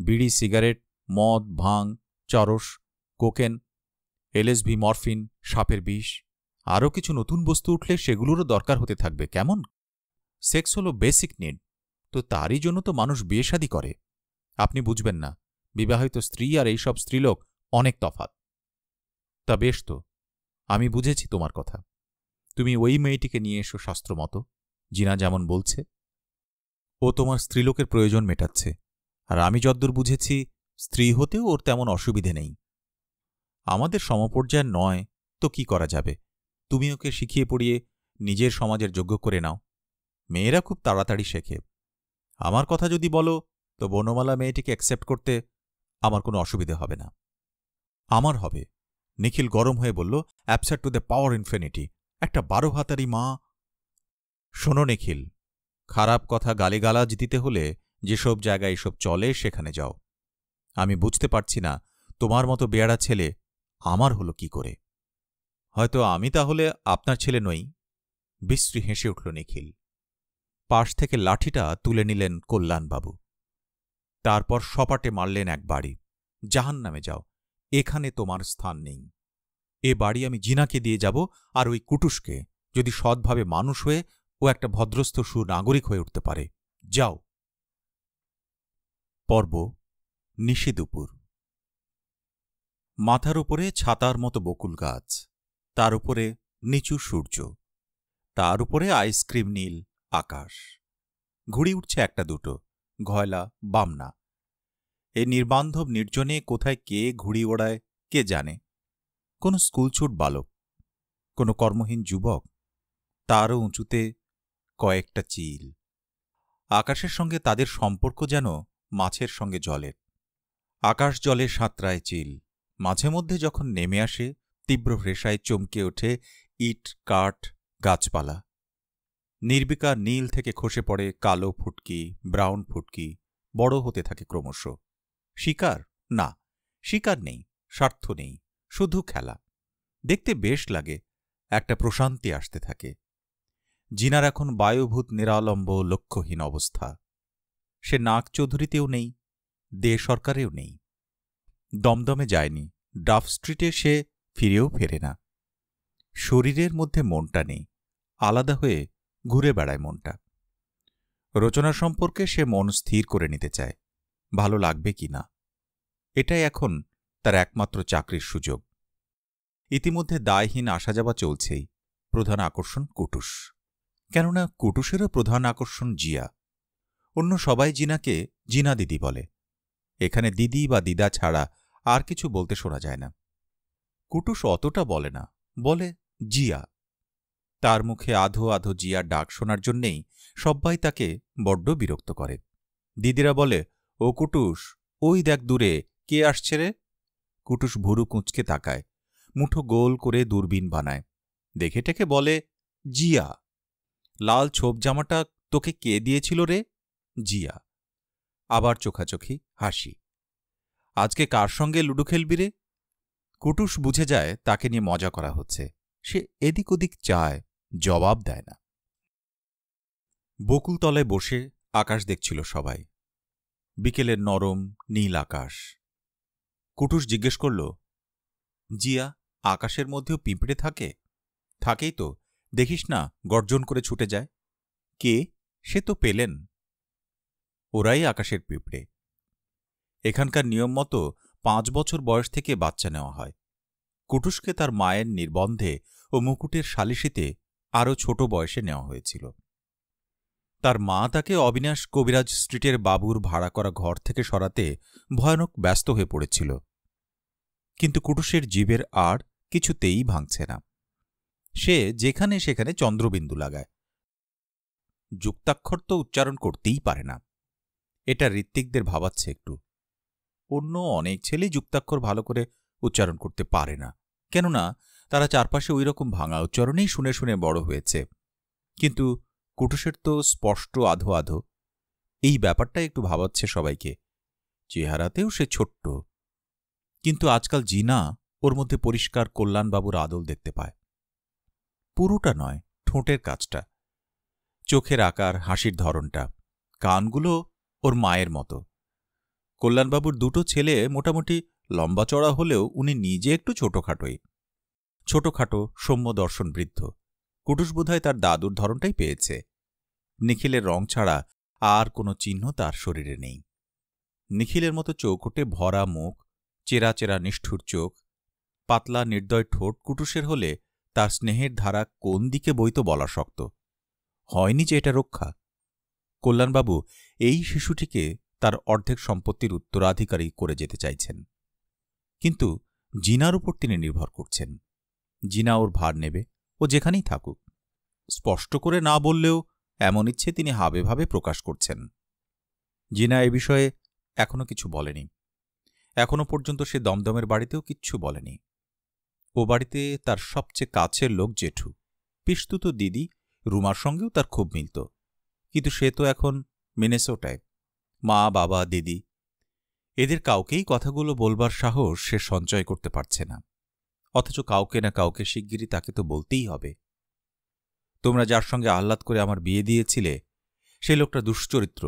বিড়ি সিগারেট মদ ভাং চরস কোকেন এলএসভি মরফিন সাপের বিষ আরও কিছু নতুন বস্তু উঠলে সেগুলোরও দরকার হতে থাকবে কেমন সেক্স হলো বেসিক নিড তো তারই জন্য তো মানুষ বিয়ে করে আপনি বুঝবেন না বিবাহিত স্ত্রী আর এইসব স্ত্রীলোক অনেক তফাত তা বেশ তো আমি বুঝেছি তোমার কথা তুমি ওই মেয়েটিকে নিয়ে এসো শাস্ত্রমতো জিনা যেমন বলছে ও তোমার স্ত্রীলোকের প্রয়োজন মেটাচ্ছে আর আমি যদ্দূর বুঝেছি স্ত্রী হতেও ওর তেমন অসুবিধে নেই আমাদের সমপর্যায় নয় তো কি করা যাবে তুমি ওকে শিখিয়ে পড়িয়ে নিজের সমাজের যোগ্য করে নাও মেয়েরা খুব তাড়াতাড়ি শেখে আমার কথা যদি বলো তো বনমালা মেয়েটিকে অ্যাকসেপ্ট করতে আমার কোনো অসুবিধে হবে না আমার হবে নিখিল গরম হয়ে বলল অ্যাপসার টু দ্য পাওয়ার ইনফিনিটি একটা বারো হাতারি মা শোনো নিখিল খারাপ কথা গালিগালাজ দিতে হলে যেসব জায়গায় এসব চলে সেখানে যাও আমি বুঝতে পারছি না তোমার মতো বেয়ারা ছেলে আমার হলো কি করে হয়তো আমি তাহলে আপনার ছেলে নই বিশ্রী হেসে উঠল নিখিল পাশ থেকে লাঠিটা তুলে নিলেন কল্যাণবাবু তারপর সপাটে মারলেন এক বাড়ি জাহান নামে যাও এখানে তোমার স্থান নেই এ বাড়ি আমি জিনাকে দিয়ে যাব আর ওই কুটুসকে যদি সৎভাবে মানুষ হয়ে ও একটা ভদ্রস্থ সুনাগরিক হয়ে উঠতে পারে যাও পর্ব নিশি দুপুর মাথার উপরে ছাতার মতো বকুল গাছ তার উপরে নিচু সূর্য তার উপরে আইসক্রিম নীল আকাশ ঘুড়ি উঠছে একটা দুটো ঘয়লা বামনা এ নির্বান্ধব নির্জনে কোথায় কে ঘুড়ি ওড়ায় কে জানে কোনো স্কুলছুট বালক কোনো কর্মহীন যুবক তারও উঁচুতে কয়েকটা চিল আকাশের সঙ্গে তাদের সম্পর্ক যেন মাছের সঙ্গে জলের আকাশ জলে সাঁতরায় চিল মাঝে মধ্যে যখন নেমে আসে তীব্র ভ্রেষায় চমকে ওঠে ইট কাঠ গাছপালা নির্বিকার নীল থেকে খসে পড়ে কালো ফুটকি ব্রাউন ফুটকি বড় হতে থাকে ক্রমশ শিকার না শিকার নেই স্বার্থ নেই শুধু খেলা দেখতে বেশ লাগে একটা প্রশান্তি আসতে থাকে জিনার এখন বায়ুভূত নিরালম্ব লক্ষ্যহীন অবস্থা সে নাক চৌধুরীতেও নেই দে সরকারেও নেই দমদমে যায়নি ডাফ স্ট্রিটে সে ফিরেও ফেরে না শরীরের মধ্যে মনটা নেই আলাদা হয়ে ঘুরে বেড়ায় মনটা রচনা সম্পর্কে সে মন স্থির করে নিতে চায় ভালো লাগবে কি না এটাই এখন তার একমাত্র চাকরির সুযোগ ইতিমধ্যে দায়হীন আসা যাওয়া চলছেই প্রধান আকর্ষণ কুটুস কেননা কুটুসেরও প্রধান আকর্ষণ জিয়া অন্য সবাই জিনাকে জিনা দিদি বলে এখানে দিদি বা দিদা ছাড়া আর কিছু বলতে শোনা যায় না কুটুস অতটা বলে না বলে জিয়া তার মুখে আধো আধো জিয়ার ডাক শোনার জন্যেই সব্বাই তাকে বড্ড বিরক্ত করে দিদিরা বলে ও কুটুস ওই দেখ দূরে কে আসছে রে কুটুস ভুরু কুঁচকে তাকায় মুঠো গোল করে দূরবীন বানায় দেখে টেকে বলে জিয়া লাল ছোপ জামাটা তোকে কে দিয়েছিল রে জিয়া আবার চোখাচোখি হাসি আজকে কার সঙ্গে লুডো খেলবি রে কুটুস বুঝে যায় তাকে নিয়ে মজা করা হচ্ছে সে এদিক ওদিক চায় জবাব দেয় না বকুলতলে বসে আকাশ দেখছিল সবাই বিকেলের নরম নীল আকাশ কুটুস জিজ্ঞেস করল জিয়া আকাশের মধ্যেও পিঁপড়ে থাকে থাকেই তো দেখিস না গর্জন করে ছুটে যায় কে সে তো পেলেন ওরাই আকাশের পিঁপড়ে এখানকার নিয়ম মতো পাঁচ বছর বয়স থেকে বাচ্চা নেওয়া হয় কুটুসকে তার মায়ের নির্বন্ধে ও মুকুটের সালিসিতে আরও ছোট বয়সে নেওয়া হয়েছিল তার মা তাকে অবিনাশ কবিরাজ স্ট্রিটের বাবুর ভাড়া করা ঘর থেকে সরাতে ভয়ানক ব্যস্ত হয়ে পড়েছিল কিন্তু কুটুসের জীবের আর কিছুতেই ভাঙছে না সে যেখানে সেখানে চন্দ্রবিন্দু লাগায় যুক্তাক্ষর তো উচ্চারণ করতেই পারে না এটা ঋত্বিকদের ভাবাচ্ছে একটু অন্য অনেক ছেলেই যুক্তাক্ষর ভালো করে উচ্চারণ করতে পারে না কেননা তারা চারপাশে ওই রকম ভাঙা উচ্চারণেই শুনে শুনে বড় হয়েছে কিন্তু কুটুসের তো স্পষ্ট আধো আধো এই ব্যাপারটা একটু ভাবাচ্ছে সবাইকে চেহারাতেও সে ছোট্ট কিন্তু আজকাল জিনা ওর মধ্যে পরিষ্কার কল্যাণবাবুর আদল দেখতে পায় পুরোটা নয় ঠোঁটের কাজটা চোখের আকার হাসির ধরনটা কানগুলো ওর মায়ের মতো কল্যাণবাবুর দুটো ছেলে মোটামুটি লম্বা চড়া হলেও উনি নিজে একটু ছোটখাটোই ছোটখাটো সৌম্য দর্শন বৃদ্ধ কুটুস বোধহয় তার দাদুর ধরনটাই পেয়েছে নিখিলের রং ছাড়া আর কোনো চিহ্ন তার শরীরে নেই নিখিলের মতো চৌকটে ভরা মুখ চেরা চেরা নিষ্ঠুর চোখ পাতলা নির্দয় ঠোঁট কুটুসের হলে তার স্নেহের ধারা কোন দিকে বইত বলা শক্ত হয়নি যে এটা রক্ষা কল্যাণবাবু এই শিশুটিকে তার অর্ধেক সম্পত্তির উত্তরাধিকারী করে যেতে চাইছেন কিন্তু জিনার উপর তিনি নির্ভর করছেন জিনা ওর ভার নেবে ও যেখানেই থাকুক স্পষ্ট করে না বললেও এমন ইচ্ছে তিনি হাবেভাবে প্রকাশ করছেন জিনা এ বিষয়ে এখনও কিছু বলেনি এখনও পর্যন্ত সে দমদমের বাড়িতেও কিচ্ছু বলেনি ও বাড়িতে তার সবচেয়ে কাছের লোক জেঠু পিস্তুত দিদি রুমার সঙ্গেও তার খুব মিলত কিন্তু সে তো এখন মিনেসোটায় মা বাবা দিদি এদের কাউকেই কথাগুলো বলবার সাহস সে সঞ্চয় করতে পারছে না অথচ কাউকে না কাউকে শিগগিরই তাকে তো বলতেই হবে তোমরা যার সঙ্গে আহ্লাদ করে আমার বিয়ে দিয়েছিলে সে লোকটা দুশ্চরিত্র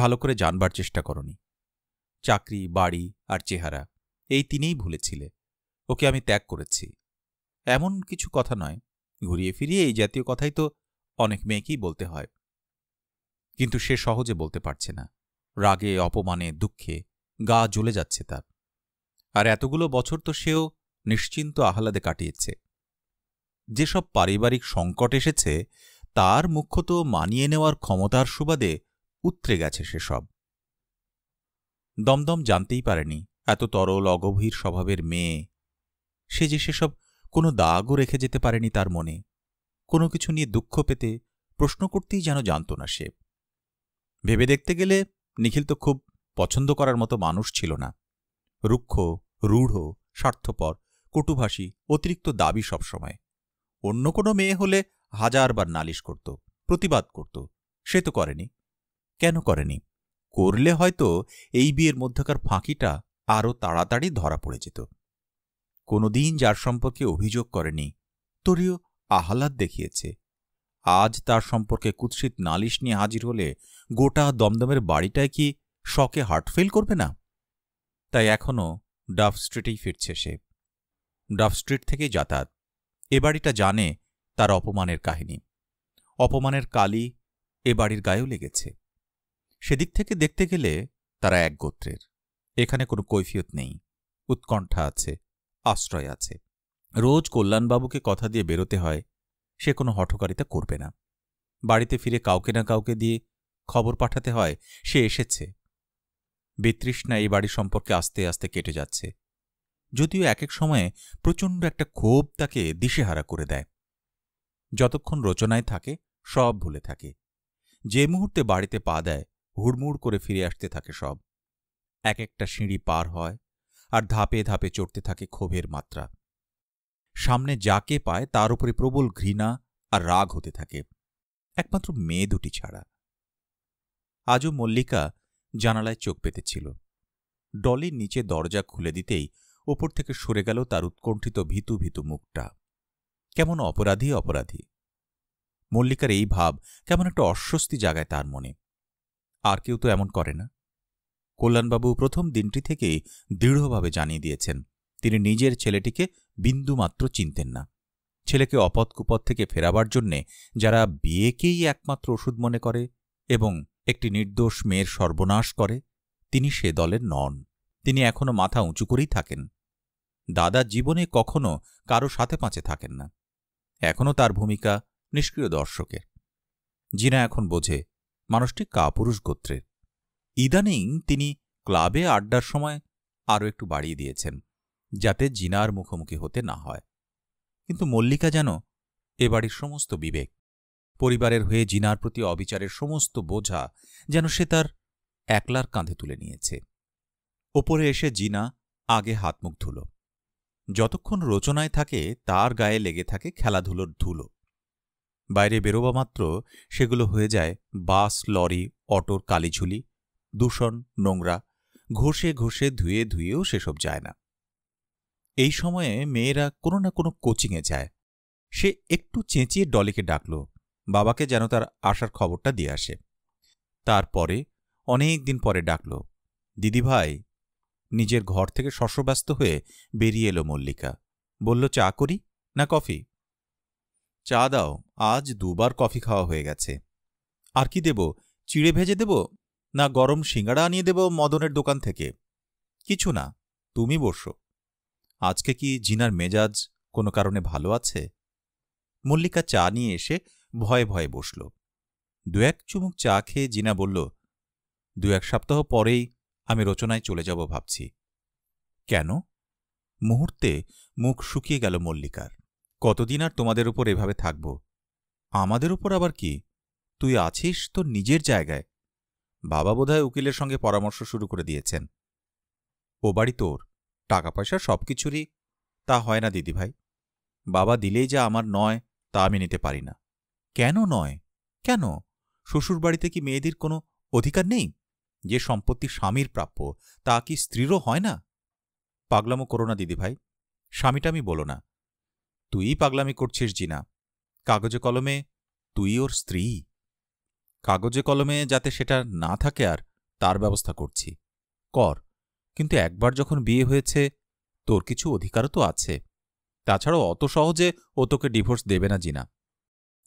ভালো করে জানবার চেষ্টা করনি চাকরি বাড়ি আর চেহারা এই তিনিই ভুলেছিলে ওকে আমি ত্যাগ করেছি এমন কিছু কথা নয় ঘুরিয়ে ফিরিয়ে এই জাতীয় কথাই তো অনেক মেয়েকেই বলতে হয় কিন্তু সে সহজে বলতে পারছে না রাগে অপমানে দুঃখে গা জ্বলে যাচ্ছে তার আর এতগুলো বছর তো সেও নিশ্চিন্ত আহ্লাদে কাটিয়েছে যেসব পারিবারিক সংকট এসেছে তার মুখ্যত মানিয়ে নেওয়ার ক্ষমতার সুবাদে উতরে গেছে সেসব দমদম জানতেই পারেনি এত তরল অগভীর স্বভাবের মেয়ে সে যে সেসব কোনো দাগও রেখে যেতে পারেনি তার মনে কোনো কিছু নিয়ে দুঃখ পেতে প্রশ্ন করতেই যেন জানত না সে ভেবে দেখতে গেলে নিখিল তো খুব পছন্দ করার মতো মানুষ ছিল না রুক্ষ রূঢ় স্বার্থপর কটুভাষী অতিরিক্ত দাবি সবসময় অন্য কোনো মেয়ে হলে হাজারবার নালিশ করত প্রতিবাদ করত সে তো করেনি কেন করেনি করলে হয়তো এই বিয়ের মধ্যকার ফাঁকিটা আরও তাড়াতাড়ি ধরা পড়ে যেত কোনোদিন যার সম্পর্কে অভিযোগ করেনি তরীয় আহ্লাদ দেখিয়েছে আজ তার সম্পর্কে কুৎসিত নালিশ নিয়ে হাজির হলে গোটা দমদমের বাড়িটায় কি শকে হার্টফেল করবে না তাই এখনও ডাফ স্ট্রিটেই ফিরছে সে ডাফ স্ট্রিট থেকে যাতায়াত এ বাড়িটা জানে তার অপমানের কাহিনী অপমানের কালি এ বাড়ির গায়েও লেগেছে সেদিক থেকে দেখতে গেলে তারা এক গোত্রের এখানে কোনো কৈফিয়ত নেই উৎকণ্ঠা আছে আশ্রয় আছে রোজ কল্যাণবাবুকে কথা দিয়ে বেরোতে হয় সে কোনো হঠকারিতা করবে না বাড়িতে ফিরে কাউকে না কাউকে দিয়ে খবর পাঠাতে হয় সে এসেছে বিতৃষ্ণা এই বাড়ি সম্পর্কে আস্তে আস্তে কেটে যাচ্ছে যদিও এক এক সময়ে প্রচণ্ড একটা ক্ষোভ তাকে দিশেহারা করে দেয় যতক্ষণ রচনায় থাকে সব ভুলে থাকে যে মুহূর্তে বাড়িতে পা দেয় হুড়মুড় করে ফিরে আসতে থাকে সব এক একটা সিঁড়ি পার হয় আর ধাপে ধাপে চড়তে থাকে ক্ষোভের মাত্রা সামনে যাকে পায় তার উপরে প্রবল ঘৃণা আর রাগ হতে থাকে একমাত্র মেয়ে দুটি ছাড়া আজও মল্লিকা জানালায় চোখ পেতেছিল ডলির নিচে দরজা খুলে দিতেই ওপর থেকে সরে গেল তার উৎকণ্ঠিত ভীতু ভীতু মুখটা কেমন অপরাধী অপরাধী মল্লিকার এই ভাব কেমন একটা অস্বস্তি জাগায় তার মনে আর কেউ তো এমন করে না কল্যাণবাবু প্রথম দিনটি থেকেই দৃঢ়ভাবে জানিয়ে দিয়েছেন তিনি নিজের ছেলেটিকে বিন্দুমাত্র চিনতেন না ছেলেকে অপদ থেকে ফেরাবার জন্যে যারা বিয়েকেই একমাত্র ওষুধ মনে করে এবং একটি নির্দোষ মেয়ের সর্বনাশ করে তিনি সে দলের নন তিনি এখনও মাথা উঁচু করেই থাকেন দাদা জীবনে কখনো কারো সাথে পাঁচে থাকেন না এখনও তার ভূমিকা নিষ্ক্রিয় দর্শকের জিনা এখন বোঝে মানুষটি কাপুরুষ গোত্রের ইদানিং তিনি ক্লাবে আড্ডার সময় আরও একটু বাড়িয়ে দিয়েছেন যাতে জিনার মুখোমুখি হতে না হয় কিন্তু মল্লিকা যেন এ বাড়ির সমস্ত বিবেক পরিবারের হয়ে জিনার প্রতি অবিচারের সমস্ত বোঝা যেন সে তার একলার কাঁধে তুলে নিয়েছে ওপরে এসে জিনা আগে হাত মুখ ধুল যতক্ষণ রচনায় থাকে তার গায়ে লেগে থাকে খেলাধুলোর ধুলো বাইরে বেরোবা মাত্র সেগুলো হয়ে যায় বাস লরি অটোর কালিঝুলি দূষণ নোংরা ঘষে ঘষে ধুয়ে ধুয়েও সেসব যায় না এই সময়ে মেয়েরা কোনো না কোনো কোচিংয়ে যায় সে একটু চেঁচিয়ে ডলিকে ডাকল বাবাকে যেন তার আসার খবরটা দিয়ে আসে তারপরে অনেক দিন পরে ডাকল দিদিভাই নিজের ঘর থেকে শস্যব্যস্ত হয়ে বেরিয়ে এলো মল্লিকা বলল চা করি না কফি চা দাও আজ দুবার কফি খাওয়া হয়ে গেছে আর কি দেব চিড়ে ভেজে দেব না গরম সিঙ্গাড়া আনিয়ে দেব মদনের দোকান থেকে কিছু না তুমি বসো আজকে কি জিনার মেজাজ কোনো কারণে ভালো আছে মল্লিকা চা নিয়ে এসে ভয়ে ভয়ে বসল দু এক চুমুক চা খেয়ে জিনা বলল দু এক সপ্তাহ পরেই আমি রচনায় চলে যাব ভাবছি কেন মুহূর্তে মুখ শুকিয়ে গেল মল্লিকার কতদিন আর তোমাদের উপর এভাবে থাকব আমাদের উপর আবার কি তুই আছিস তোর নিজের জায়গায় বাবা বোধহয় উকিলের সঙ্গে পরামর্শ শুরু করে দিয়েছেন ও বাড়ি তোর টাকা পয়সা সব কিছুরই তা হয় না দিদিভাই বাবা দিলেই যা আমার নয় তা আমি নিতে পারি না কেন নয় কেন শ্বশুর বাড়িতে কি মেয়েদের কোনো অধিকার নেই যে সম্পত্তি স্বামীর প্রাপ্য তা কি স্ত্রীরও হয় না পাগলামো করো না দিদিভাই আমি বলো না তুই পাগলামি করছিস জিনা কাগজে কলমে তুই ওর স্ত্রী কাগজে কলমে যাতে সেটা না থাকে আর তার ব্যবস্থা করছি কর কিন্তু একবার যখন বিয়ে হয়েছে তোর কিছু অধিকারও তো আছে তাছাড়াও অত সহজে ও তোকে ডিভোর্স দেবে না জিনা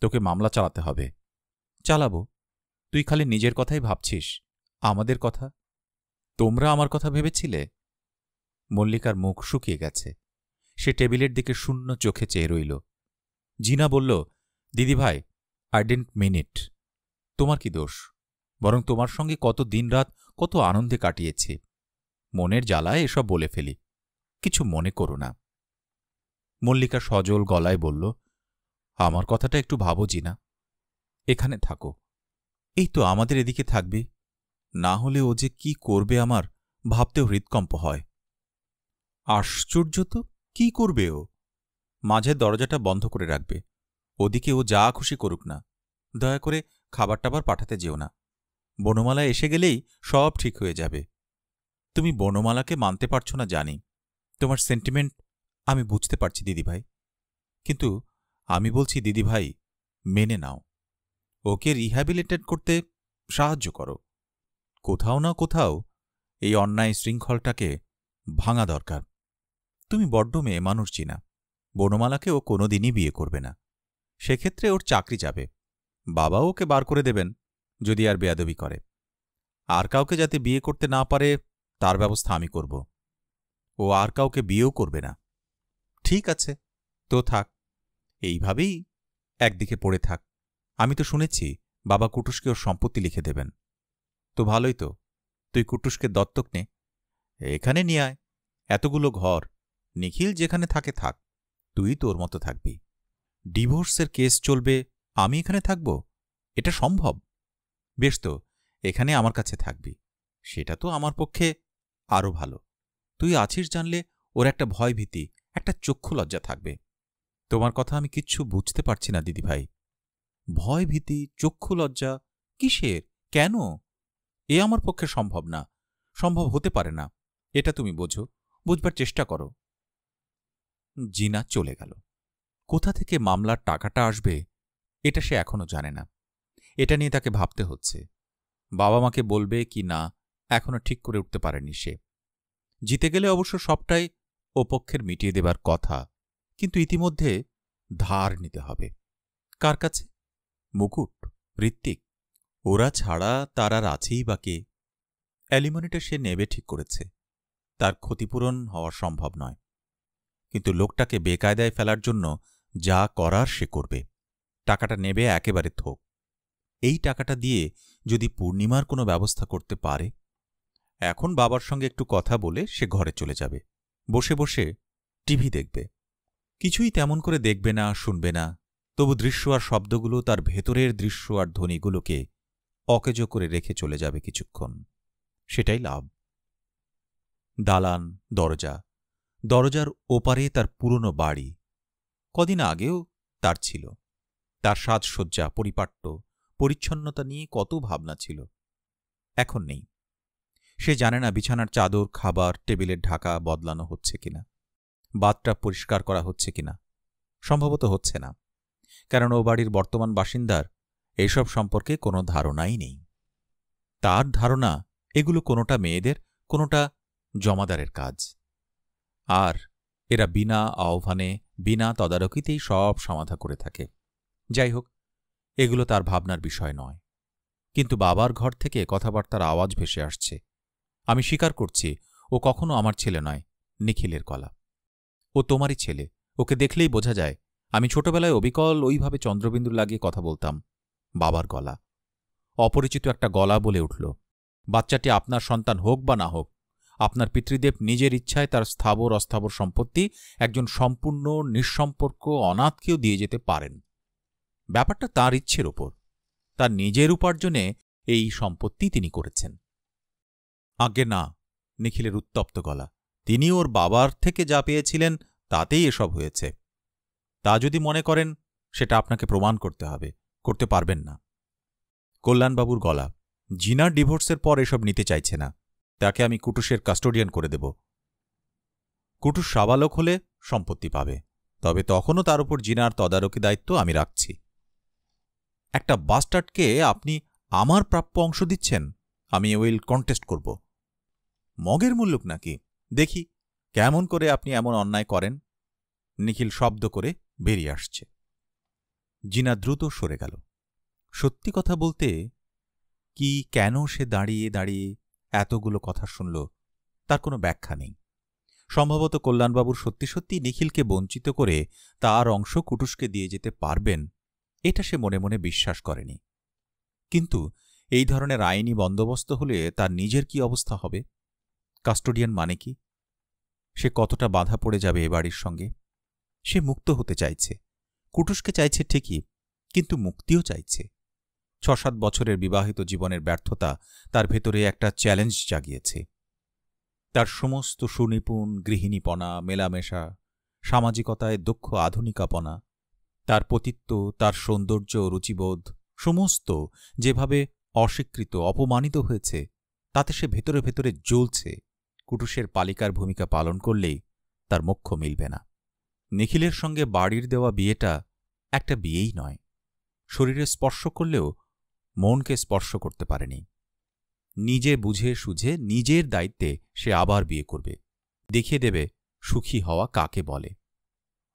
তোকে মামলা চালাতে হবে চালাবো তুই খালি নিজের কথাই ভাবছিস আমাদের কথা তোমরা আমার কথা ভেবেছিলে মল্লিকার মুখ শুকিয়ে গেছে সে টেবিলের দিকে শূন্য চোখে চেয়ে রইল জিনা বলল দিদিভাই আই ডেন্ট মিন ইট তোমার কি দোষ বরং তোমার সঙ্গে কত দিন রাত কত আনন্দে কাটিয়েছে মনের জ্বালায় এসব বলে ফেলি কিছু মনে করো না মল্লিকা সজল গলায় বলল আমার কথাটা একটু ভাবো জিনা এখানে থাকো এই তো আমাদের এদিকে থাকবে না হলে ও যে কি করবে আমার ভাবতেও হৃদকম্প হয় আশ্চর্য তো কি করবে ও মাঝের দরজাটা বন্ধ করে রাখবে ওদিকে ও যা খুশি করুক না দয়া করে খাবার টাবার পাঠাতে যেও না বনমালা এসে গেলেই সব ঠিক হয়ে যাবে তুমি বনমালাকে মানতে পারছো না জানি তোমার সেন্টিমেন্ট আমি বুঝতে পারছি দিদিভাই কিন্তু আমি বলছি দিদিভাই মেনে নাও ওকে রিহ্যাবিলিটেট করতে সাহায্য করো কোথাও না কোথাও এই অন্যায় শৃঙ্খলটাকে ভাঙা দরকার তুমি বড্ড মেয়ে মানুষ চিনা বনমালাকে ও কোনোদিনই বিয়ে করবে না সেক্ষেত্রে ওর চাকরি যাবে বাবাও ওকে বার করে দেবেন যদি আর বেয়াদবি করে আর কাউকে যাতে বিয়ে করতে না পারে তার ব্যবস্থা আমি করব ও আর কাউকে বিয়েও করবে না ঠিক আছে তো থাক এইভাবেই একদিকে পড়ে থাক আমি তো শুনেছি বাবা কুটুসকে ওর সম্পত্তি লিখে দেবেন তো ভালোই তো তুই কুটুসকে দত্তক নে এখানে নিয়ে আয় এতগুলো ঘর নিখিল যেখানে থাকে থাক তুই তোর মতো থাকবি ডিভোর্সের কেস চলবে আমি এখানে থাকব এটা সম্ভব বেশ তো এখানে আমার কাছে থাকবি সেটা তো আমার পক্ষে আরও ভালো তুই আছিস জানলে ওর একটা ভয়ভীতি একটা চক্ষু লজ্জা থাকবে তোমার কথা আমি কিচ্ছু বুঝতে পারছি না দিদিভাই ভয়ভীতি চক্ষু লজ্জা কিসের কেন এ আমার পক্ষে সম্ভব না সম্ভব হতে পারে না এটা তুমি বোঝো বুঝবার চেষ্টা করো জিনা চলে গেল কোথা থেকে মামলার টাকাটা আসবে এটা সে এখনও জানে না এটা নিয়ে তাকে ভাবতে হচ্ছে বাবা মাকে বলবে কি না এখনও ঠিক করে উঠতে পারেনি সে জিতে গেলে অবশ্য সবটাই ও পক্ষের মিটিয়ে দেবার কথা কিন্তু ইতিমধ্যে ধার নিতে হবে কার কাছে মুকুট ঋত্বিক ওরা ছাড়া তার আর আছেই বা কে অ্যালিমনিটা সে নেবে ঠিক করেছে তার ক্ষতিপূরণ হওয়া সম্ভব নয় কিন্তু লোকটাকে বেকায়দায় ফেলার জন্য যা করার সে করবে টাকাটা নেবে একেবারে থোক এই টাকাটা দিয়ে যদি পূর্ণিমার কোনো ব্যবস্থা করতে পারে এখন বাবার সঙ্গে একটু কথা বলে সে ঘরে চলে যাবে বসে বসে টিভি দেখবে কিছুই তেমন করে দেখবে না শুনবে না তবু দৃশ্য আর শব্দগুলো তার ভেতরের দৃশ্য আর ধ্বনিগুলোকে অকেজ করে রেখে চলে যাবে কিছুক্ষণ সেটাই লাভ দালান দরজা দরজার ওপারে তার পুরনো বাড়ি কদিন আগেও তার ছিল তার সাজসজ্জা পরিপাট্য পরিচ্ছন্নতা নিয়ে কত ভাবনা ছিল এখন নেই সে জানে না বিছানার চাদর খাবার টেবিলের ঢাকা বদলানো হচ্ছে কিনা বাতটা পরিষ্কার করা হচ্ছে কিনা সম্ভবত হচ্ছে না কারণ ও বাড়ির বর্তমান বাসিন্দার এসব সম্পর্কে কোনো ধারণাই নেই তার ধারণা এগুলো কোনোটা মেয়েদের কোনোটা জমাদারের কাজ আর এরা বিনা আহ্বানে বিনা তদারকিতেই সব সমাধা করে থাকে যাই হোক এগুলো তার ভাবনার বিষয় নয় কিন্তু বাবার ঘর থেকে কথাবার্তার আওয়াজ ভেসে আসছে আমি স্বীকার করছি ও কখনো আমার ছেলে নয় নিখিলের কলা ও তোমারই ছেলে ওকে দেখলেই বোঝা যায় আমি ছোটবেলায় অবিকল ওইভাবে চন্দ্রবিন্দু লাগিয়ে কথা বলতাম বাবার গলা অপরিচিত একটা গলা বলে উঠল বাচ্চাটি আপনার সন্তান হোক বা না হোক আপনার পিতৃদেব নিজের ইচ্ছায় তার স্থাবর অস্থাবর সম্পত্তি একজন সম্পূর্ণ নিঃসম্পর্ক অনাথকেও দিয়ে যেতে পারেন ব্যাপারটা তার ইচ্ছের ওপর তার নিজের উপার্জনে এই সম্পত্তি তিনি করেছেন আজ্ঞে না নিখিলের উত্তপ্ত গলা তিনি ওর বাবার থেকে যা পেয়েছিলেন তাতেই এসব হয়েছে তা যদি মনে করেন সেটা আপনাকে প্রমাণ করতে হবে করতে পারবেন না কল্যাণবাবুর গলা জিনার ডিভোর্সের পর এসব নিতে চাইছে না তাকে আমি কুটুসের কাস্টোডিয়ান করে দেব কুটুস সাবালক হলে সম্পত্তি পাবে তবে তখনও তার উপর জিনার তদারকি দায়িত্ব আমি রাখছি একটা বাস্টার্ডকে আপনি আমার প্রাপ্য অংশ দিচ্ছেন আমি উইল কন্টেস্ট করব মগের মুল্লুক নাকি দেখি কেমন করে আপনি এমন অন্যায় করেন নিখিল শব্দ করে বেরিয়ে আসছে জিনা দ্রুত সরে গেল সত্যি কথা বলতে কি কেন সে দাঁড়িয়ে দাঁড়িয়ে এতগুলো কথা শুনল তার কোনো ব্যাখ্যা নেই সম্ভবত কল্যাণবাবুর সত্যি সত্যি নিখিলকে বঞ্চিত করে তার অংশ কুটুসকে দিয়ে যেতে পারবেন এটা সে মনে মনে বিশ্বাস করেনি কিন্তু এই ধরনের আইনি বন্দোবস্ত হলে তার নিজের কি অবস্থা হবে কাস্টোডিয়ান মানে কি সে কতটা বাধা পড়ে যাবে এ বাড়ির সঙ্গে সে মুক্ত হতে চাইছে কুটুসকে চাইছে ঠিকই কিন্তু মুক্তিও চাইছে ছ সাত বছরের বিবাহিত জীবনের ব্যর্থতা তার ভেতরে একটা চ্যালেঞ্জ জাগিয়েছে তার সমস্ত সুনিপুণ গৃহিণীপনা মেলামেশা সামাজিকতায় দক্ষ আধুনিকাপনা তার পতিত্ব তার সৌন্দর্য রুচিবোধ সমস্ত যেভাবে অস্বীকৃত অপমানিত হয়েছে তাতে সে ভেতরে ভেতরে জ্বলছে কুটুসের পালিকার ভূমিকা পালন করলেই তার মোক্ষ মিলবে না নিখিলের সঙ্গে বাড়ির দেওয়া বিয়েটা একটা বিয়েই নয় শরীরে স্পর্শ করলেও মনকে স্পর্শ করতে পারেনি নিজে বুঝে সুঝে নিজের দায়িত্বে সে আবার বিয়ে করবে দেখিয়ে দেবে সুখী হওয়া কাকে বলে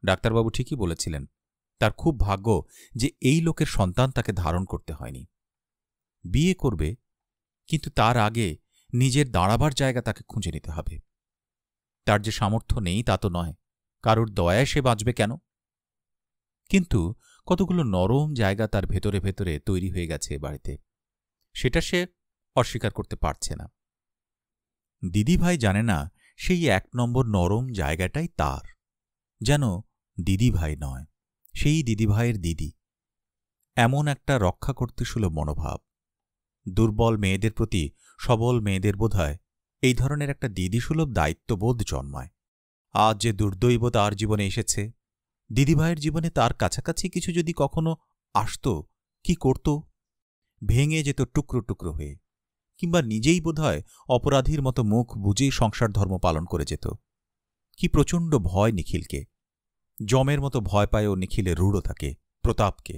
ডাক্তারবাবু ঠিকই বলেছিলেন তার খুব ভাগ্য যে এই লোকের সন্তান তাকে ধারণ করতে হয়নি বিয়ে করবে কিন্তু তার আগে নিজের দাঁড়াবার জায়গা তাকে খুঁজে নিতে হবে তার যে সামর্থ্য নেই তা তো নয় কারোর দয়ায় সে বাঁচবে কেন কিন্তু কতগুলো নরম জায়গা তার ভেতরে ভেতরে তৈরি হয়ে গেছে বাড়িতে সেটা সে অস্বীকার করতে পারছে না দিদিভাই জানে না সেই এক নম্বর নরম জায়গাটাই তার যেন দিদিভাই নয় সেই দিদিভাইয়ের দিদি এমন একটা রক্ষা করতে মনোভাব দুর্বল মেয়েদের প্রতি সবল মেয়েদের বোধ এই ধরনের একটা দিদিসুলভ দায়িত্ববোধ জন্মায় আজ যে দুর্দৈব তার জীবনে এসেছে দিদিভাইয়ের জীবনে তার কাছাকাছি কিছু যদি কখনো আসত কি করত ভেঙে যেত টুকরো টুকরো হয়ে কিংবা নিজেই বোধহয় অপরাধীর মতো মুখ বুঝেই সংসার ধর্ম পালন করে যেত কি প্রচণ্ড ভয় নিখিলকে জমের মতো ভয় পায় ও নিখিলের থাকে প্রতাপকে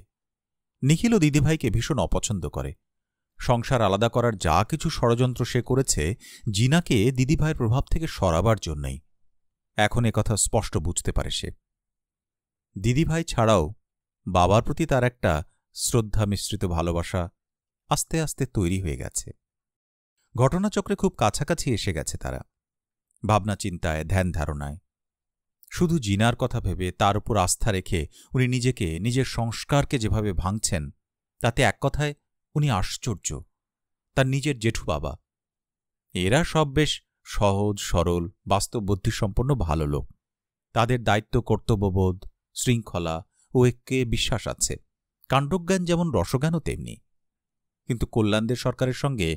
নিখিলও দিদিভাইকে ভীষণ অপছন্দ করে সংসার আলাদা করার যা কিছু ষড়যন্ত্র সে করেছে জিনাকে দিদিভাইয়ের প্রভাব থেকে সরাবার জন্যই এখন কথা স্পষ্ট বুঝতে পারে সে দিদিভাই ছাড়াও বাবার প্রতি তার একটা শ্রদ্ধা মিশ্রিত ভালোবাসা আস্তে আস্তে তৈরি হয়ে গেছে ঘটনাচক্রে খুব কাছাকাছি এসে গেছে তারা ভাবনা চিন্তায় ধ্যান ধারণায় শুধু জিনার কথা ভেবে তার উপর আস্থা রেখে উনি নিজেকে নিজের সংস্কারকে যেভাবে ভাঙছেন তাতে এক কথায় উনি আশ্চর্য তার নিজের জেঠু বাবা এরা সব বেশ সহজ সরল বাস্তব বুদ্ধিসম্পন্ন ভালো লোক তাদের দায়িত্ব কর্তব্যবোধ শৃঙ্খলা ও একে বিশ্বাস আছে কাণ্ডজ্ঞান যেমন রসজ্ঞানও তেমনি কিন্তু কল্যাণদের সরকারের সঙ্গে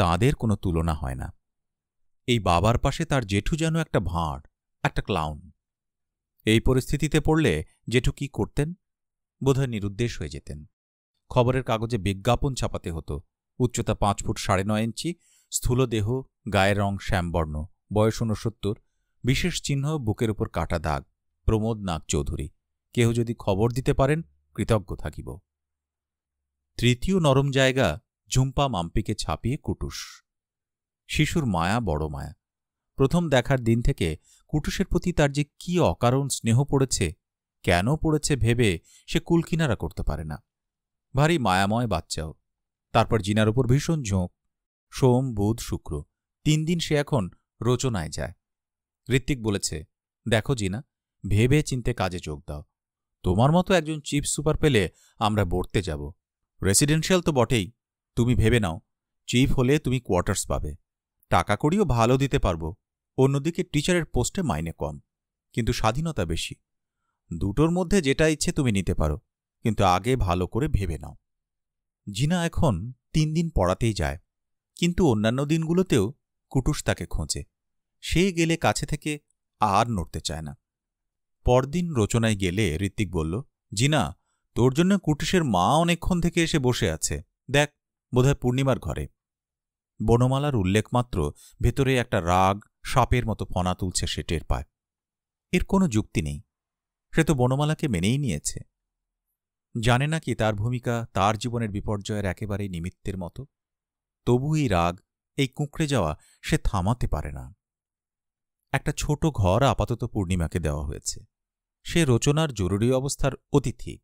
তাদের কোনো তুলনা হয় না এই বাবার পাশে তার জেঠু যেন একটা ভাঁড় একটা ক্লাউন এই পরিস্থিতিতে পড়লে জেঠু কি করতেন বোধহয় নিরুদ্দেশ হয়ে যেতেন খবরের কাগজে বিজ্ঞাপন ছাপাতে হতো উচ্চতা পাঁচ ফুট সাড়ে নয় ইঞ্চি স্থূলদেহ গায়ের রং শ্যামবর্ণ বয়স ঊনসত্তর বিশেষ চিহ্ন বুকের উপর কাটা দাগ প্রমোদ নাগ চৌধুরী কেহ যদি খবর দিতে পারেন কৃতজ্ঞ থাকিব তৃতীয় নরম জায়গা ঝুম্পা মাম্পিকে ছাপিয়ে কুটুস শিশুর মায়া বড় মায়া প্রথম দেখার দিন থেকে কুটুসের প্রতি তার যে কি অকারণ স্নেহ পড়েছে কেন পড়েছে ভেবে সে কুলকিনারা করতে পারে না ভারী মায়াময় বাচ্চাও তারপর জিনার ওপর ভীষণ ঝোঁক সোম বুধ শুক্র তিন দিন সে এখন রচনায় যায় ঋত্বিক বলেছে দেখো জিনা ভেবে চিনতে কাজে যোগ দাও তোমার মতো একজন চিফ সুপার পেলে আমরা বর্তে যাব রেসিডেন্সিয়াল তো বটেই তুমি ভেবে নাও চিফ হলে তুমি কোয়ার্টার্স পাবে টাকা করিও ভালো দিতে পারবো অন্যদিকে টিচারের পোস্টে মাইনে কম কিন্তু স্বাধীনতা বেশি দুটোর মধ্যে যেটা ইচ্ছে তুমি নিতে পারো কিন্তু আগে ভালো করে ভেবে নাও জিনা এখন তিন দিন পড়াতেই যায় কিন্তু অন্যান্য দিনগুলোতেও কুটুস তাকে খোঁজে সে গেলে কাছে থেকে আর নড়তে চায় না পরদিন রচনায় গেলে ঋত্বিক বলল জিনা তোর জন্য কুটুসের মা অনেকক্ষণ থেকে এসে বসে আছে দেখ বোধহয় পূর্ণিমার ঘরে বনমালার উল্লেখ মাত্র ভেতরে একটা রাগ সাপের মতো ফনা তুলছে সে টের পায় এর কোনো যুক্তি নেই সে তো বনমালাকে মেনেই নিয়েছে জানে না কি তার ভূমিকা তার জীবনের বিপর্যয়ের একেবারেই নিমিত্তের মতো তবু এই রাগ এই কুঁকড়ে যাওয়া সে থামাতে পারে না একটা ছোট ঘর আপাতত পূর্ণিমাকে দেওয়া হয়েছে সে রচনার জরুরি অবস্থার অতিথি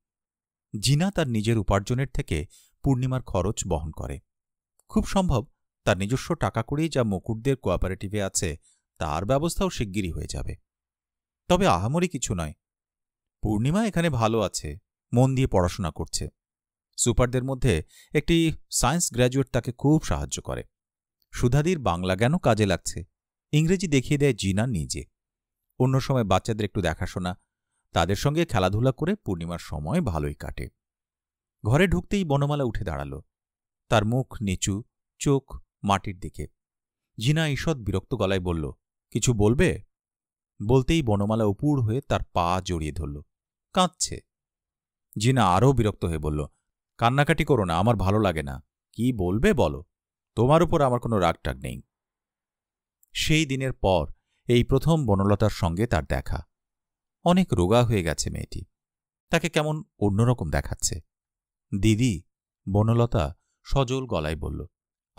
জিনা তার নিজের উপার্জনের থেকে পূর্ণিমার খরচ বহন করে খুব সম্ভব তার নিজস্ব টাকা করেই যা মুকুটদের কোঅপারেটিভে আছে তার ব্যবস্থাও শিগগিরই হয়ে যাবে তবে আহামরি কিছু নয় পূর্ণিমা এখানে ভালো আছে মন দিয়ে পড়াশোনা করছে সুপারদের মধ্যে একটি সায়েন্স গ্র্যাজুয়েট তাকে খুব সাহায্য করে সুধাদির বাংলা জ্ঞানও কাজে লাগছে ইংরেজি দেখিয়ে দেয় জিনা নিজে অন্য সময় বাচ্চাদের একটু দেখাশোনা তাদের সঙ্গে খেলাধুলা করে পূর্ণিমার সময় ভালোই কাটে ঘরে ঢুকতেই বনমালা উঠে দাঁড়াল তার মুখ নিচু চোখ মাটির দিকে জিনা ঈষৎ বিরক্ত গলায় বলল কিছু বলবে বলতেই বনমালা উপুড় হয়ে তার পা জড়িয়ে ধরল কাঁদছে জিনা আরও বিরক্ত হয়ে বলল কান্নাকাটি করো না আমার ভালো লাগে না কি বলবে বলো তোমার উপর আমার কোনো রাগটাগ নেই সেই দিনের পর এই প্রথম বনলতার সঙ্গে তার দেখা অনেক রোগা হয়ে গেছে মেয়েটি তাকে কেমন অন্যরকম দেখাচ্ছে দিদি বনলতা সজল গলায় বলল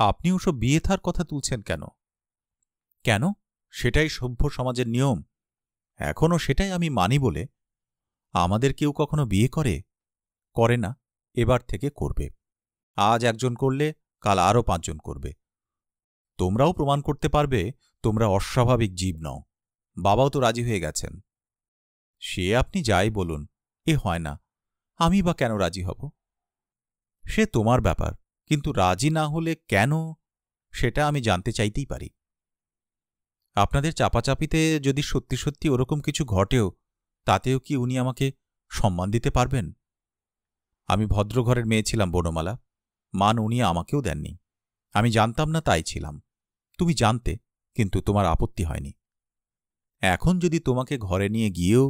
আপনি ওসব বিয়ে থার কথা তুলছেন কেন কেন সেটাই সভ্য সমাজের নিয়ম এখনও সেটাই আমি মানি বলে আমাদের কেউ কখনো বিয়ে করে করে না এবার থেকে করবে আজ একজন করলে কাল আরও পাঁচজন করবে তোমরাও প্রমাণ করতে পারবে তোমরা অস্বাভাবিক জীব নও বাবাও তো রাজি হয়ে গেছেন সে আপনি যাই বলুন এ হয় না আমি বা কেন রাজি হব সে তোমার ব্যাপার কিন্তু রাজি না হলে কেন সেটা আমি জানতে চাইতেই পারি আপনাদের চাপাচাপিতে যদি সত্যি সত্যি ওরকম কিছু ঘটেও তাতেও কি উনি আমাকে সম্মান দিতে পারবেন আমি ভদ্রঘরের মেয়ে ছিলাম বনমালা মান উনি আমাকেও দেননি আমি জানতাম না তাই ছিলাম তুমি জানতে কিন্তু তোমার আপত্তি হয়নি এখন যদি তোমাকে ঘরে নিয়ে গিয়েও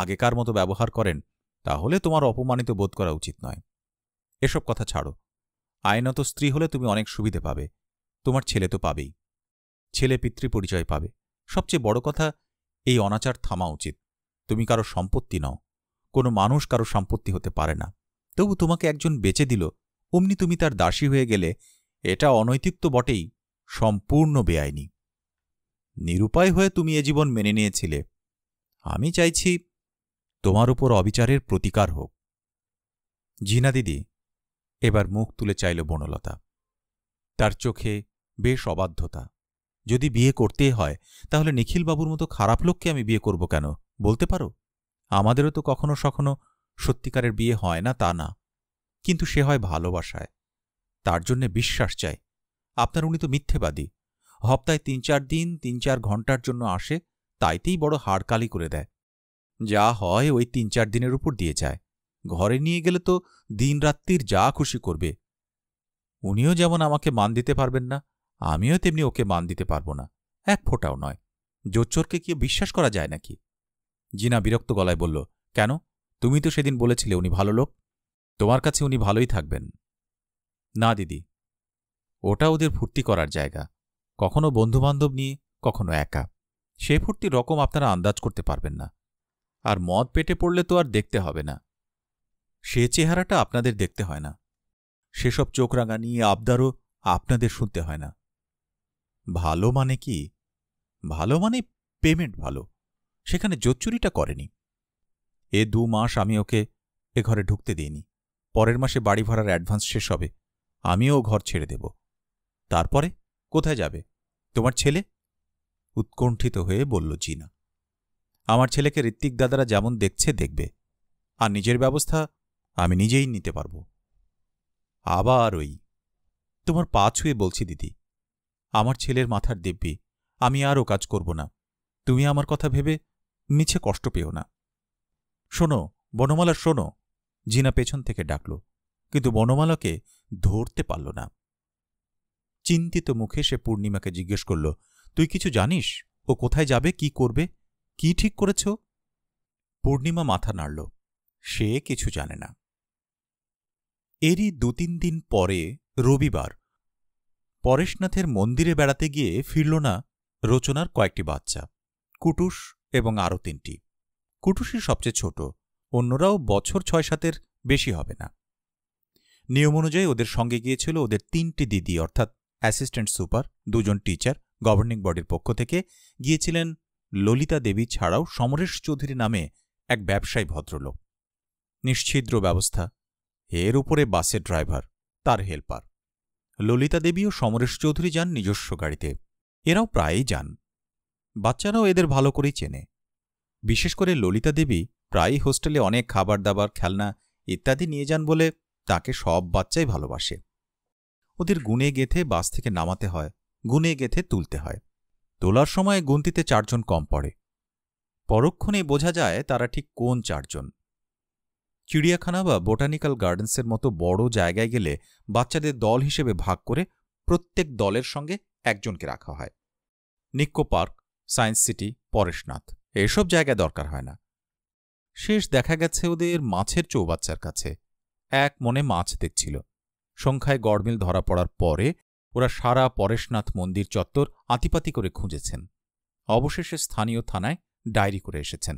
আগেকার মতো ব্যবহার করেন তাহলে তোমার অপমানিত বোধ করা উচিত নয় এসব কথা ছাড়ো আইনত স্ত্রী হলে তুমি অনেক সুবিধে পাবে তোমার ছেলে তো পাবেই ছেলে পিতৃ পরিচয় পাবে সবচেয়ে বড় কথা এই অনাচার থামা উচিত তুমি কারো সম্পত্তি নও কোনো মানুষ কারো সম্পত্তি হতে পারে না তবু তোমাকে একজন বেঁচে দিল অমনি তুমি তার দাসী হয়ে গেলে এটা অনৈতিক তো বটেই সম্পূর্ণ বেআইনি নিরুপায় হয়ে তুমি এ জীবন মেনে নিয়েছিলে আমি চাইছি তোমার উপর অবিচারের প্রতিকার হোক জিনা দিদি এবার মুখ তুলে চাইল বনলতা তার চোখে বেশ অবাধ্যতা যদি বিয়ে করতে হয় তাহলে নিখিলবাবুর মতো খারাপ লোককে আমি বিয়ে করব কেন বলতে পারো আমাদেরও তো কখনো সখনো সত্যিকারের বিয়ে হয় না তা না কিন্তু সে হয় ভালোবাসায় তার জন্যে বিশ্বাস চাই আপনার উনি তো মিথ্যেবাদী হপ্তায় তিন চার দিন তিন চার ঘন্টার জন্য আসে তাইতেই বড় হাড়কালি করে দেয় যা হয় ওই তিন চার দিনের উপর দিয়ে যায় ঘরে নিয়ে গেলে তো রাত্রির যা খুশি করবে উনিও যেমন আমাকে মান দিতে পারবেন না আমিও তেমনি ওকে মান দিতে পারব না এক ফোঁটাও নয় জোচ্চোরকে কি বিশ্বাস করা যায় নাকি জিনা বিরক্ত গলায় বলল কেন তুমি তো সেদিন বলেছিলে উনি ভালো লোক তোমার কাছে উনি ভালোই থাকবেন না দিদি ওটা ওদের ফুর্তি করার জায়গা কখনো বন্ধুবান্ধব নিয়ে কখনো একা সে ফুর্তি রকম আপনারা আন্দাজ করতে পারবেন না আর মদ পেটে পড়লে তো আর দেখতে হবে না সে চেহারাটা আপনাদের দেখতে হয় না সেসব চোখ নিয়ে আবদারও আপনাদের শুনতে হয় না ভালো মানে কি ভালো মানে পেমেন্ট ভালো সেখানে জোচ্চুরিটা করেনি এ দু মাস আমি ওকে এ ঘরে ঢুকতে দিইনি পরের মাসে বাড়ি ভাড়ার অ্যাডভান্স শেষ হবে আমিও ঘর ছেড়ে দেব তারপরে কোথায় যাবে তোমার ছেলে উৎকণ্ঠিত হয়ে বলল জিনা আমার ছেলেকে ঋত্বিক দাদারা যেমন দেখছে দেখবে আর নিজের ব্যবস্থা আমি নিজেই নিতে পারব আবার ওই তোমার পা ছুঁয়ে বলছি দিদি আমার ছেলের মাথার দিব্যি আমি আরও কাজ করব না তুমি আমার কথা ভেবে মিছে কষ্ট পেও না শোনো বনমালা শোনো জিনা পেছন থেকে ডাকল কিন্তু বনমালাকে ধরতে পারল না চিন্তিত মুখে সে পূর্ণিমাকে জিজ্ঞেস করল তুই কিছু জানিস ও কোথায় যাবে কি করবে কি ঠিক করেছ পূর্ণিমা মাথা নাড়ল সে কিছু জানে না এরই দু তিন দিন পরে রবিবার পরেশনাথের মন্দিরে বেড়াতে গিয়ে ফিরল না রচনার কয়েকটি বাচ্চা কুটুস এবং আরও তিনটি কুটুসই সবচেয়ে ছোট অন্যরাও বছর ছয় সাতের বেশি হবে না নিয়ম অনুযায়ী ওদের সঙ্গে গিয়েছিল ওদের তিনটি দিদি অর্থাৎ অ্যাসিস্ট্যান্ট সুপার দুজন টিচার গভর্নিং বডির পক্ষ থেকে গিয়েছিলেন ললিতা দেবী ছাড়াও সমরেশ চৌধুরী নামে এক ব্যবসায়ী ভদ্রলোক নিশ্ছিদ্র ব্যবস্থা এর উপরে বাসের ড্রাইভার তার হেল্পার ললিতা দেবী ও সমরেশ চৌধুরী যান নিজস্ব গাড়িতে এরাও প্রায়ই যান বাচ্চারাও এদের ভালো করেই চেনে বিশেষ করে ললিতা দেবী প্রায়ই হোস্টেলে অনেক খাবার দাবার খেলনা ইত্যাদি নিয়ে যান বলে তাকে সব বাচ্চাই ভালোবাসে ওদের গুনে গেথে বাস থেকে নামাতে হয় গুনে গেথে তুলতে হয় তোলার সময় গুনতিতে চারজন কম পড়ে পরক্ষণে বোঝা যায় তারা ঠিক কোন চারজন চিড়িয়াখানা বা বোটানিক্যাল গার্ডেন্সের মতো বড় জায়গায় গেলে বাচ্চাদের দল হিসেবে ভাগ করে প্রত্যেক দলের সঙ্গে একজনকে রাখা হয় Nicco park science city Pareshnath এসব জায়গায় দরকার হয় না শেষ দেখা গেছে ওদের মাছের চৌবাচ্চার কাছে এক মনে মাছ দেখছিল সংখ্যায় গড়মিল ধরা পড়ার পরে ওরা সারা পরেশনাথ মন্দির চত্বর আতিপাতি করে খুঁজেছেন অবশেষে স্থানীয় থানায় ডায়েরি করে এসেছেন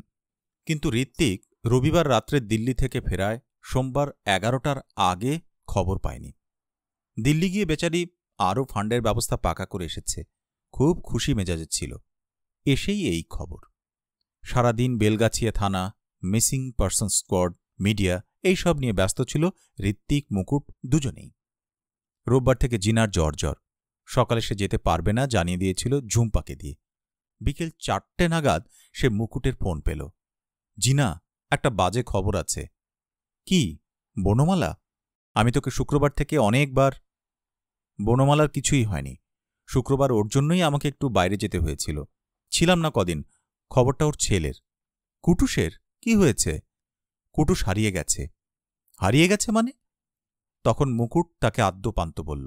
কিন্তু ঋত্বিক রবিবার রাত্রে দিল্লি থেকে ফেরায় সোমবার এগারোটার আগে খবর পায়নি দিল্লি গিয়ে বেচারি আরও ফান্ডের ব্যবস্থা পাকা করে এসেছে খুব খুশি মেজাজের ছিল এসেই এই খবর সারাদিন বেলগাছিয়া থানা মিসিং পার্সন স্কোয়াড মিডিয়া এইসব নিয়ে ব্যস্ত ছিল ঋত্বিক মুকুট দুজনেই রোববার থেকে জিনার জ্বর জ্বর সকালে সে যেতে পারবে না জানিয়ে দিয়েছিল ঝুম্পাকে দিয়ে বিকেল চারটে নাগাদ সে মুকুটের ফোন পেল জিনা একটা বাজে খবর আছে কি বনমালা আমি তোকে শুক্রবার থেকে অনেকবার বনমালার কিছুই হয়নি শুক্রবার ওর জন্যই আমাকে একটু বাইরে যেতে হয়েছিল ছিলাম না কদিন খবরটা ওর ছেলের কুটুসের কি হয়েছে কুটুস হারিয়ে গেছে হারিয়ে গেছে মানে তখন মুকুট তাকে আদ্যপান্ত বলল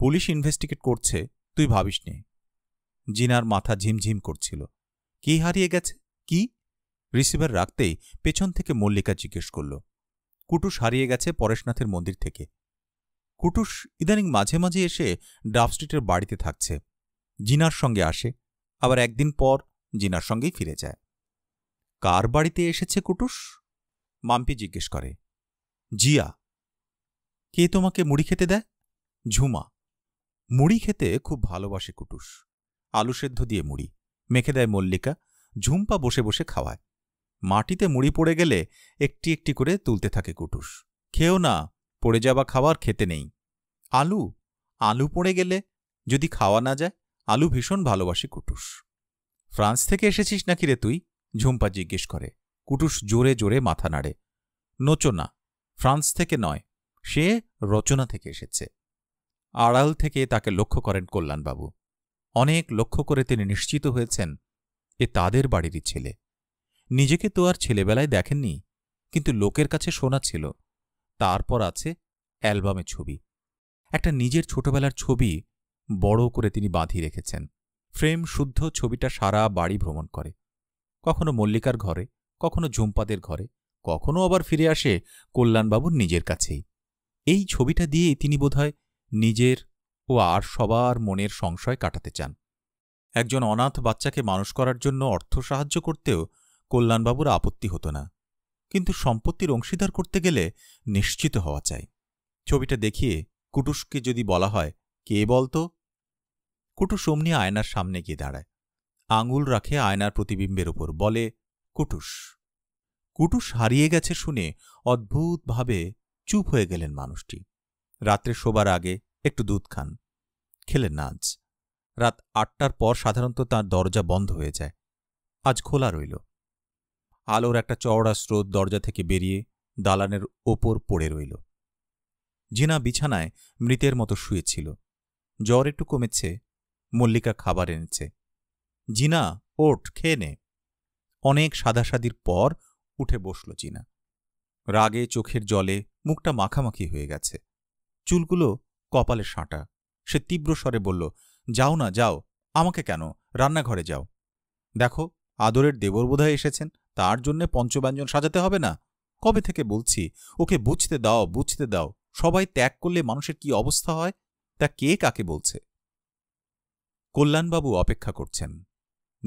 পুলিশ ইনভেস্টিগেট করছে তুই ভাবিস নে জিনার মাথা ঝিমঝিম করছিল কি হারিয়ে গেছে কি রিসিভার রাখতেই পেছন থেকে মল্লিকা জিজ্ঞেস করল কুটুস হারিয়ে গেছে পরেশনাথের মন্দির থেকে কুটুস ইদানিং মাঝে মাঝে এসে ডাব স্ট্রিটের বাড়িতে থাকছে জিনার সঙ্গে আসে আবার একদিন পর জিনার সঙ্গেই ফিরে যায় কার বাড়িতে এসেছে কুটুস মাম্পি জিজ্ঞেস করে জিয়া কে তোমাকে মুড়ি খেতে দেয় ঝুমা মুড়ি খেতে খুব ভালোবাসে কুটুস আলু সেদ্ধ দিয়ে মুড়ি মেখে দেয় মল্লিকা ঝুম্পা বসে বসে খাওয়ায় মাটিতে মুড়ি পড়ে গেলে একটি একটি করে তুলতে থাকে কুটুস খেও না পড়ে যাওয়া খাবার খেতে নেই আলু আলু পড়ে গেলে যদি খাওয়া না যায় আলু ভীষণ ভালোবাসে কুটুস ফ্রান্স থেকে এসেছিস নাকি রে তুই ঝুম্পা জিজ্ঞেস করে কুটুস জোরে জোরে মাথা নাড়ে নোচনা ফ্রান্স থেকে নয় সে রচনা থেকে এসেছে আড়াল থেকে তাকে লক্ষ্য করেন কল্যাণবাবু অনেক লক্ষ্য করে তিনি নিশ্চিত হয়েছেন এ তাদের বাড়িরই ছেলে নিজেকে তো আর ছেলেবেলায় দেখেননি কিন্তু লোকের কাছে শোনা ছিল তারপর আছে অ্যালবামে ছবি একটা নিজের ছোটবেলার ছবি বড় করে তিনি বাঁধিয়ে রেখেছেন ফ্রেম শুদ্ধ ছবিটা সারা বাড়ি ভ্রমণ করে কখনো মল্লিকার ঘরে কখনো ঝুম্পাদের ঘরে কখনো আবার ফিরে আসে কল্যাণবাবুর নিজের কাছেই এই ছবিটা দিয়েই তিনি বোধহয় নিজের ও আর সবার মনের সংশয় কাটাতে চান একজন অনাথ বাচ্চাকে মানুষ করার জন্য অর্থ সাহায্য করতেও কল্যাণবাবুর আপত্তি হতো না কিন্তু সম্পত্তির অংশীদার করতে গেলে নিশ্চিত হওয়া চাই ছবিটা দেখিয়ে কুটুসকে যদি বলা হয় কে বলতো কুটুস অমনি আয়নার সামনে গিয়ে দাঁড়ায় আঙুল রাখে আয়নার প্রতিবিম্বের ওপর বলে কুটুস কুটুস হারিয়ে গেছে শুনে অদ্ভুতভাবে চুপ হয়ে গেলেন মানুষটি রাত্রে শোবার আগে একটু দুধ খান খেলেন না আজ রাত আটটার পর সাধারণত তার দরজা বন্ধ হয়ে যায় আজ খোলা রইল আলোর একটা চওড়া স্রোত দরজা থেকে বেরিয়ে দালানের ওপর পড়ে রইল জিনা বিছানায় মৃতের মতো শুয়েছিল জ্বর একটু কমেছে মল্লিকা খাবার এনেছে জিনা ওট খেয়ে নে অনেক সাদাসাদির পর উঠে বসল জিনা রাগে চোখের জলে মুখটা মাখামাখি হয়ে গেছে চুলগুলো কপালে সাঁটা সে তীব্র স্বরে বলল যাও না যাও আমাকে কেন রান্নাঘরে যাও দেখো আদরের দেবর বোধহয় এসেছেন তার জন্যে পঞ্চব্যঞ্জন সাজাতে হবে না কবে থেকে বলছি ওকে বুঝতে দাও বুঝতে দাও সবাই ত্যাগ করলে মানুষের কি অবস্থা হয় তা কে কাকে বলছে কল্যাণবাবু অপেক্ষা করছেন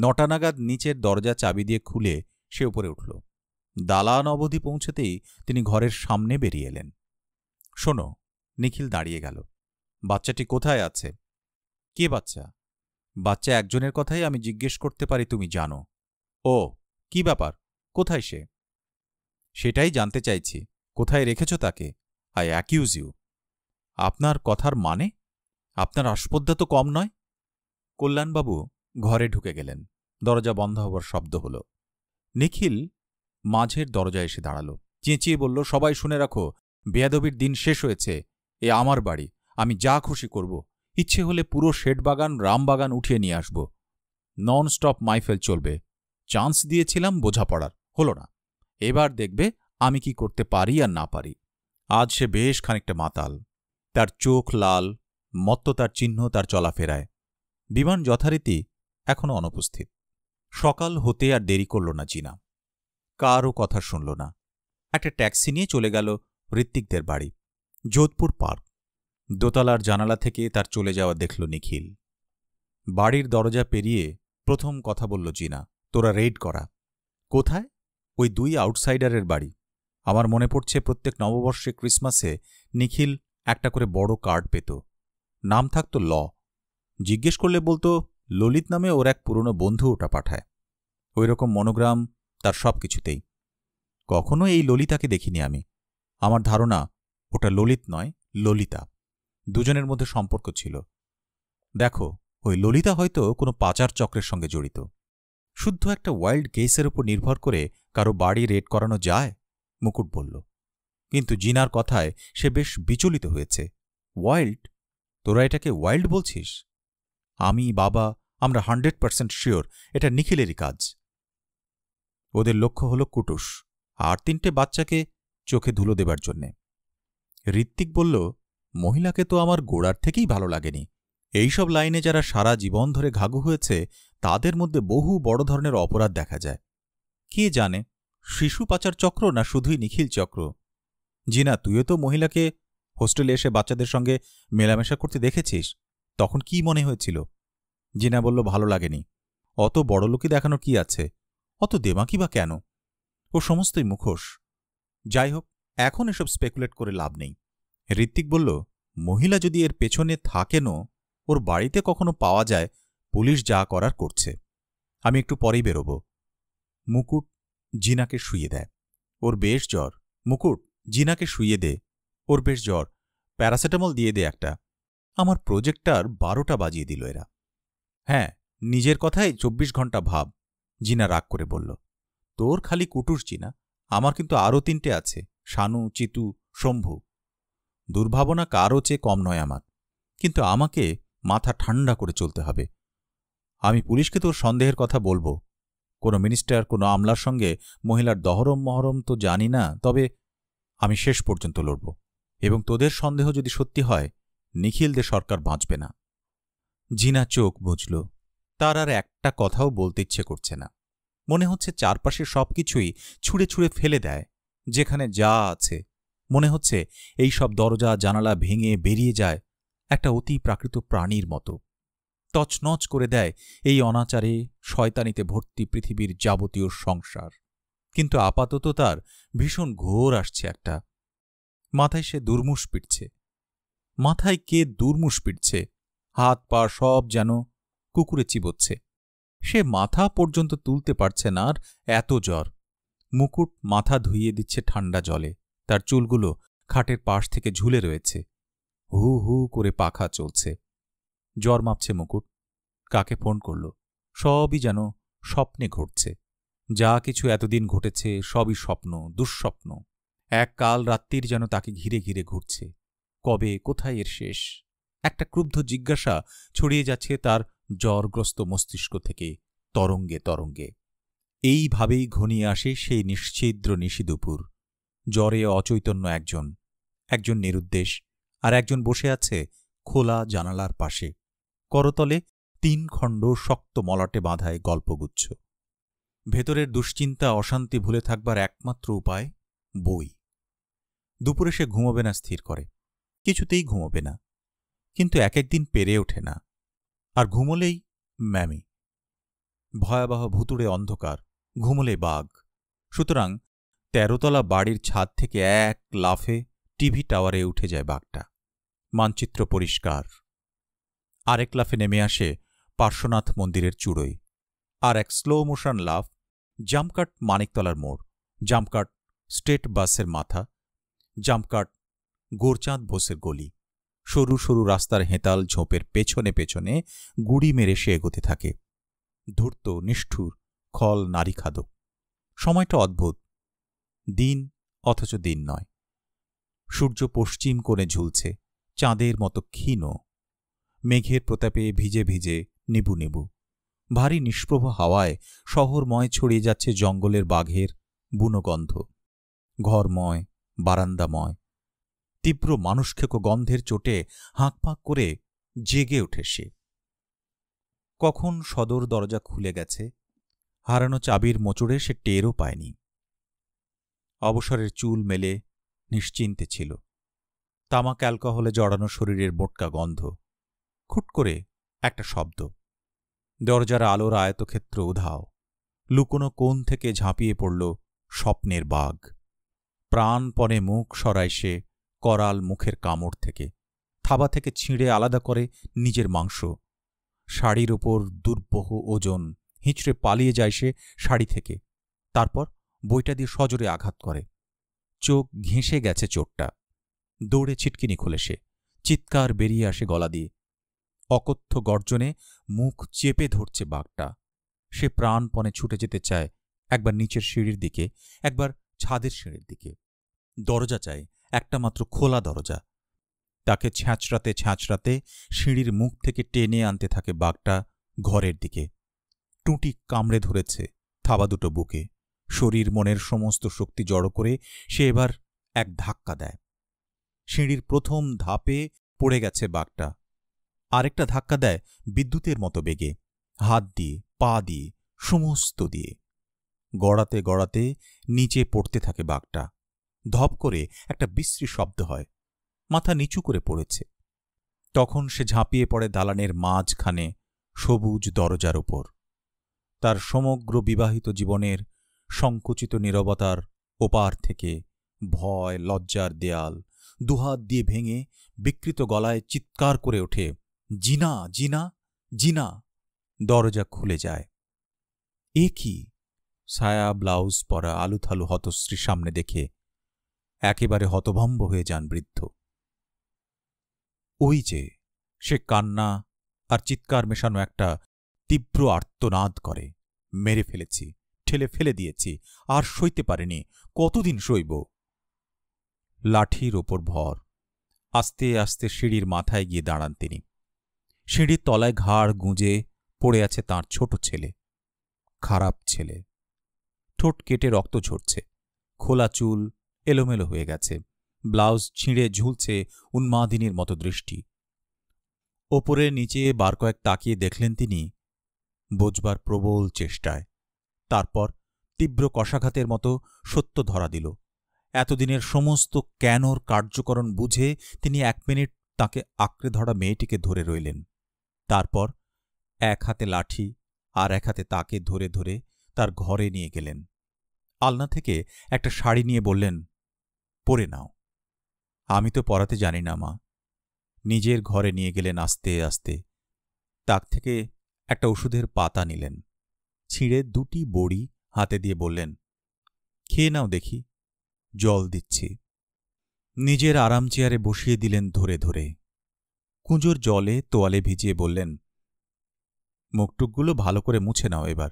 নটা নাগাদ নিচের দরজা চাবি দিয়ে খুলে সে উপরে উঠল দালান অবধি পৌঁছতেই তিনি ঘরের সামনে বেরিয়ে এলেন শোনো নিখিল দাঁড়িয়ে গেল বাচ্চাটি কোথায় আছে কে বাচ্চা বাচ্চা একজনের কথাই আমি জিজ্ঞেস করতে পারি তুমি জানো ও কি ব্যাপার কোথায় সে সেটাই জানতে চাইছি কোথায় রেখেছ তাকে আই অ্যাকিউজ ইউ আপনার কথার মানে আপনার আস্পদ্ধা তো কম নয় কল্যাণবাবু ঘরে ঢুকে গেলেন দরজা বন্ধ হবার শব্দ হল নিখিল মাঝের দরজায় এসে দাঁড়াল চেঁচিয়ে বলল সবাই শুনে রাখো বেয়াদবির দিন শেষ হয়েছে এ আমার বাড়ি আমি যা খুশি করব ইচ্ছে হলে পুরো শেডবাগান রামবাগান উঠিয়ে নিয়ে আসব নন স্টপ মাইফেল চলবে চান্স দিয়েছিলাম বোঝাপড়ার হলো না এবার দেখবে আমি কি করতে পারি আর না পারি আজ সে বেশ খানিকটা মাতাল তার চোখ লাল মত্ততার চিহ্ন তার চলাফেরায় বিমান যথারীতি এখনও অনুপস্থিত সকাল হতে আর দেরি করল না জিনা কারও কথা শুনল না একটা ট্যাক্সি নিয়ে চলে গেল ঋত্বিকদের বাড়ি যোধপুর পার্ক দোতলার জানালা থেকে তার চলে যাওয়া দেখল নিখিল বাড়ির দরজা পেরিয়ে প্রথম কথা বলল জিনা তোরা রেড করা কোথায় ওই দুই আউটসাইডারের বাড়ি আমার মনে পড়ছে প্রত্যেক নববর্ষে ক্রিসমাসে নিখিল একটা করে বড় কার্ড পেত নাম থাকত ল জিজ্ঞেস করলে বলতো ললিত নামে ওর এক পুরনো বন্ধু ওটা পাঠায় ওই রকম মনোগ্রাম তার সব কিছুতেই কখনো এই ললিতাকে দেখিনি আমি আমার ধারণা ওটা ললিত নয় ললিতা দুজনের মধ্যে সম্পর্ক ছিল দেখো ওই ললিতা হয়তো কোনো পাচার চক্রের সঙ্গে জড়িত শুদ্ধ একটা ওয়াইল্ড গেসের উপর নির্ভর করে কারো বাড়ি রেড করানো যায় মুকুট বলল কিন্তু জিনার কথায় সে বেশ বিচলিত হয়েছে ওয়াইল্ড তোরা এটাকে ওয়াইল্ড বলছিস আমি বাবা আমরা হান্ড্রেড পার্সেন্ট শিওর এটা নিখিলেরই কাজ ওদের লক্ষ্য হল কুটুস আর তিনটে বাচ্চাকে চোখে ধুলো দেবার জন্যে ঋত্বিক বলল মহিলাকে তো আমার গোড়ার থেকেই ভালো লাগেনি এইসব লাইনে যারা সারা জীবন ধরে ঘাগু হয়েছে তাদের মধ্যে বহু বড় ধরনের অপরাধ দেখা যায় কে জানে শিশু পাচার চক্র না শুধুই নিখিল চক্র জিনা তুইও তো মহিলাকে হোস্টেলে এসে বাচ্চাদের সঙ্গে মেলামেশা করতে দেখেছিস তখন কি মনে হয়েছিল জিনা বলল ভালো লাগেনি অত বড়লোকি দেখানো কি আছে অত দেমাকি বা কেন ও সমস্তই মুখোশ যাই হোক এখন এসব স্পেকুলেট করে লাভ নেই ঋত্বিক বলল মহিলা যদি এর পেছনে থাকেনও ওর বাড়িতে কখনো পাওয়া যায় পুলিশ যা করার করছে আমি একটু পরেই বেরোব মুকুট জিনাকে শুয়ে দেয় ওর বেশ জ্বর মুকুট জিনাকে শুয়ে দে ওর বেশ জ্বর প্যারাসিটামল দিয়ে দে একটা আমার প্রজেক্টার বারোটা বাজিয়ে দিল এরা হ্যাঁ নিজের কথাই চব্বিশ ঘন্টা ভাব জিনা রাগ করে বলল তোর খালি কুটুস জিনা আমার কিন্তু আরও তিনটে আছে শানু চিতু শম্ভু দুর্ভাবনা কারও চেয়ে কম নয় আমার কিন্তু আমাকে মাথা ঠান্ডা করে চলতে হবে আমি পুলিশকে তোর সন্দেহের কথা বলবো কোনো মিনিস্টার কোনো আমলার সঙ্গে মহিলার দহরম মহরম তো জানি না তবে আমি শেষ পর্যন্ত লড়ব এবং তোদের সন্দেহ যদি সত্যি হয় নিখিলদের সরকার বাঁচবে না জিনা চোখ বুঝল তার আর একটা কথাও বলতে ইচ্ছে করছে না মনে হচ্ছে চারপাশে সব কিছুই ছুঁড়ে ছুঁড়ে ফেলে দেয় যেখানে যা আছে মনে হচ্ছে এই সব দরজা জানালা ভেঙে বেরিয়ে যায় একটা অতি প্রাকৃত প্রাণীর মতো তছনছ করে দেয় এই অনাচারে শয়তানিতে ভর্তি পৃথিবীর যাবতীয় সংসার কিন্তু আপাতত তার ভীষণ ঘোর আসছে একটা মাথায় সে দুর্মুষ পিটছে মাথায় কে দুর্মুষ পিটছে হাত পা সব যেন কুকুরে চিবোচ্ছে সে মাথা পর্যন্ত তুলতে পারছে না আর এত জ্বর মুকুট মাথা ধুইয়ে দিচ্ছে ঠান্ডা জলে তার চুলগুলো খাটের পাশ থেকে ঝুলে রয়েছে হু হু করে পাখা চলছে জ্বর মাপছে মুকুট কাকে ফোন করল সবই যেন স্বপ্নে ঘটছে যা কিছু এতদিন ঘটেছে সবই স্বপ্ন দুঃস্বপ্ন এক কাল রাত্রির যেন তাকে ঘিরে ঘিরে ঘুরছে কবে কোথায় এর শেষ একটা ক্রুব্ধ জিজ্ঞাসা ছড়িয়ে যাচ্ছে তার জ্বরগ্রস্ত মস্তিষ্ক থেকে তরঙ্গে তরঙ্গে এইভাবেই ঘনিয়ে আসে সেই নিশ্চিদ্র নিশিদুপুর জ্বরে অচৈতন্য একজন একজন নিরুদ্দেশ আর একজন বসে আছে খোলা জানালার পাশে করতলে তিন খণ্ড শক্ত মলাটে বাঁধায় গল্পগুচ্ছ ভেতরের দুশ্চিন্তা অশান্তি ভুলে থাকবার একমাত্র উপায় বই দুপুরে সে ঘুমোবে না স্থির করে কিছুতেই ঘুমোবে না কিন্তু এক একদিন পেরে ওঠে না আর ঘুমলেই ম্যামি ভয়াবহ ভুতুড়ে অন্ধকার ঘুমলে বাঘ সুতরাং তেরোতলা বাড়ির ছাদ থেকে এক লাফে টিভি টাওয়ারে উঠে যায় বাঘটা মানচিত্র পরিষ্কার আরেক লাফে নেমে আসে পার্শ্বনাথ মন্দিরের চূড়ই আর এক স্লো মোশন লাফ জাম্পকাট মানিকতলার মোড় জাম্পকাট স্টেট বাসের মাথা জাম্পকাট গোরচাঁদ বোসের গলি সরু সরু রাস্তার হেঁতাল ঝোপের পেছনে পেছনে গুড়ি মেরে সে এগোতে থাকে ধূর্ত নিষ্ঠুর খল নারী খাদক সময়টা অদ্ভুত দিন অথচ দিন নয় সূর্য পশ্চিম কোণে ঝুলছে চাঁদের মতো ক্ষীণ মেঘের প্রতাপে ভিজে ভিজে নিবু নিবু ভারী নিষ্প্রভ হাওয়ায় শহরময় ছড়িয়ে যাচ্ছে জঙ্গলের বাঘের বুনগন্ধ ঘরময় বারান্দাময় তীব্র মানুষক্ষেকো গন্ধের চোটে হাঁকপাঁক করে জেগে ওঠে সে কখন সদর দরজা খুলে গেছে হারানো চাবির মোচড়ে সে টেরও পায়নি অবসরের চুল মেলে নিশ্চিন্তে ছিল তামাক অ্যালকোহলে জড়ানো শরীরের বোটকা গন্ধ খুট করে একটা শব্দ দরজার আলোর আয়তক্ষেত্র উধাও লুকোনো কোণ থেকে ঝাঁপিয়ে পড়ল স্বপ্নের বাঘ প্রাণপণে মুখ সরায় সে করাল মুখের কামড় থেকে থাবা থেকে ছিঁড়ে আলাদা করে নিজের মাংস শাড়ির ওপর দুর্বহ ওজন হিঁচড়ে পালিয়ে যায় সে শাড়ি থেকে তারপর বইটা দিয়ে সজোরে আঘাত করে চোখ ঘেঁষে গেছে চোটটা দৌড়ে ছিটকিনি খুলে সে চিৎকার বেরিয়ে আসে গলা দিয়ে অকথ্য গর্জনে মুখ চেপে ধরছে বাঘটা সে প্রাণপণে ছুটে যেতে চায় একবার নিচের সিঁড়ির দিকে একবার ছাদের সিঁড়ির দিকে দরজা চায় একটা মাত্র খোলা দরজা তাকে ছ্যাঁচড়াতে ছ্যাঁচড়াতে সিঁড়ির মুখ থেকে টেনে আনতে থাকে বাঘটা ঘরের দিকে টুটি কামড়ে ধরেছে থাবা দুটো বুকে শরীর মনের সমস্ত শক্তি জড়ো করে সে এবার এক ধাক্কা দেয় সিঁড়ির প্রথম ধাপে পড়ে গেছে বাঘটা আরেকটা ধাক্কা দেয় বিদ্যুতের মতো বেগে হাত দিয়ে পা দিয়ে সমস্ত দিয়ে গড়াতে গড়াতে নিচে পড়তে থাকে বাঘটা ধপ করে একটা বিশ্রী শব্দ হয় মাথা নিচু করে পড়েছে তখন সে ঝাঁপিয়ে পড়ে দালানের মাঝখানে সবুজ দরজার ওপর তার সমগ্র বিবাহিত জীবনের সংকুচিত নিরবতার ওপার থেকে ভয় লজ্জার দেয়াল দুহাত দিয়ে ভেঙে বিকৃত গলায় চিৎকার করে ওঠে জিনা জিনা জিনা দরজা খুলে যায় এ কি সায়া ব্লাউজ পরা আলুথালু হতশ্রী সামনে দেখে একেবারে হতভম্ব হয়ে যান বৃদ্ধ ওই যে সে কান্না আর চিৎকার মেশানো একটা তীব্র আর্তনাদ করে মেরে ফেলেছি ঠেলে ফেলে দিয়েছি আর সইতে পারেনি কতদিন সইব লাঠির ওপর ভর আস্তে আস্তে সিঁড়ির মাথায় গিয়ে দাঁড়ান তিনি সিঁড়ির তলায় ঘাড় গুঁজে পড়ে আছে তার ছোট ছেলে খারাপ ছেলে ঠোঁট কেটে রক্ত ঝরছে খোলা চুল এলোমেলো হয়ে গেছে ব্লাউজ ছিঁড়ে ঝুলছে উন্মাদিনীর মতো দৃষ্টি ওপরে নিচে বার কয়েক তাকিয়ে দেখলেন তিনি বোঝবার প্রবল চেষ্টায় তারপর তীব্র কষাঘাতের মতো সত্য ধরা দিল এতদিনের সমস্ত ক্যানোর কার্যকরণ বুঝে তিনি এক মিনিট তাকে আঁকড়ে ধরা মেয়েটিকে ধরে রইলেন তারপর এক হাতে লাঠি আর এক হাতে তাকে ধরে ধরে তার ঘরে নিয়ে গেলেন আলনা থেকে একটা শাড়ি নিয়ে বললেন পরে নাও আমি তো পড়াতে জানি না মা নিজের ঘরে নিয়ে গেলেন আস্তে আস্তে তাক থেকে একটা ওষুধের পাতা নিলেন ছিঁড়ে দুটি বড়ি হাতে দিয়ে বললেন খেয়ে নাও দেখি জল দিচ্ছি নিজের আরাম চেয়ারে বসিয়ে দিলেন ধরে ধরে কুঁজোর জলে তোয়ালে ভিজিয়ে বললেন মুখটুকগুলো ভালো করে মুছে নাও এবার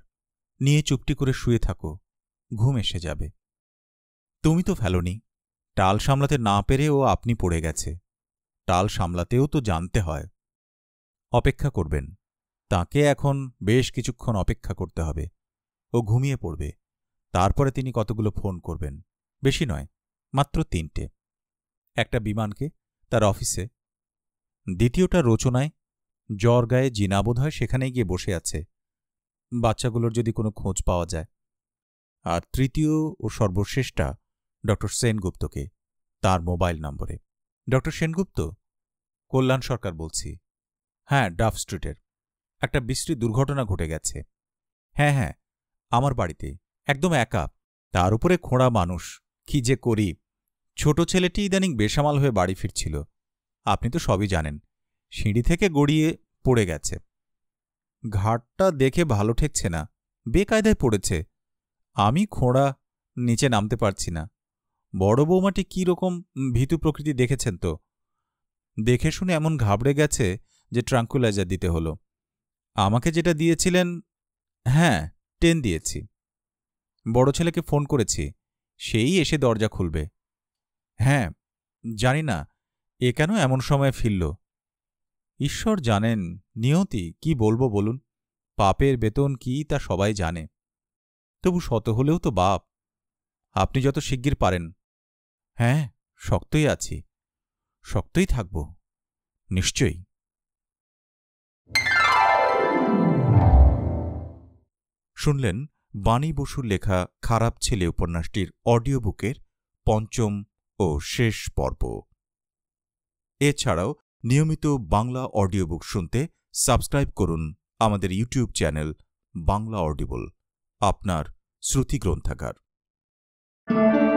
নিয়ে চুপটি করে শুয়ে থাকো ঘুম এসে যাবে তুমি তো ফেলনি টাল সামলাতে না পেরে ও আপনি পড়ে গেছে টাল সামলাতেও তো জানতে হয় অপেক্ষা করবেন তাকে এখন বেশ কিছুক্ষণ অপেক্ষা করতে হবে ও ঘুমিয়ে পড়বে তারপরে তিনি কতগুলো ফোন করবেন বেশি নয় মাত্র তিনটে একটা বিমানকে তার অফিসে দ্বিতীয়টা রচনায় জ্বর গায়ে জিনাবোধ হয় সেখানেই গিয়ে বসে আছে বাচ্চাগুলোর যদি কোনো খোঁজ পাওয়া যায় আর তৃতীয় ও সর্বশেষটা ডক্টর সেনগুপ্তকে তার মোবাইল নম্বরে ডক্টর সেনগুপ্ত কল্যাণ সরকার বলছি হ্যাঁ ডাফ স্ট্রিটের একটা বিশ্রী দুর্ঘটনা ঘটে গেছে হ্যাঁ হ্যাঁ আমার বাড়িতে একদম একা তার উপরে খোঁড়া মানুষ কি যে করি ছোট ছেলেটি ইদানিং বেসামাল হয়ে বাড়ি ফিরছিল আপনি তো সবই জানেন সিঁড়ি থেকে গড়িয়ে পড়ে গেছে ঘাটটা দেখে ভালো ঠেকছে না বেকায়দায় পড়েছে আমি খোঁড়া নিচে নামতে পারছি না বড় বৌমাটি কীরকম রকম ভীতু প্রকৃতি দেখেছেন তো দেখে শুনে এমন ঘাবড়ে গেছে যে ট্রাঙ্কুলাইজার দিতে হলো আমাকে যেটা দিয়েছিলেন হ্যাঁ টেন দিয়েছি বড় ছেলেকে ফোন করেছি সেই এসে দরজা খুলবে হ্যাঁ জানি না এ কেন এমন সময় ফিরল ঈশ্বর জানেন নিয়তি কি বলবো বলুন পাপের বেতন কি তা সবাই জানে তবু শত হলেও তো বাপ আপনি যত শিগগির পারেন হ্যাঁ শক্তই আছি শক্তই থাকব নিশ্চয়ই শুনলেন বাণী বসুর লেখা খারাপ ছেলে উপন্যাসটির অডিও বুকের পঞ্চম ও শেষ পর্ব এছাড়াও নিয়মিত বাংলা অডিও বুক শুনতে সাবস্ক্রাইব করুন আমাদের ইউটিউব চ্যানেল বাংলা অডিবল আপনার শ্রুতি গ্রন্থাগার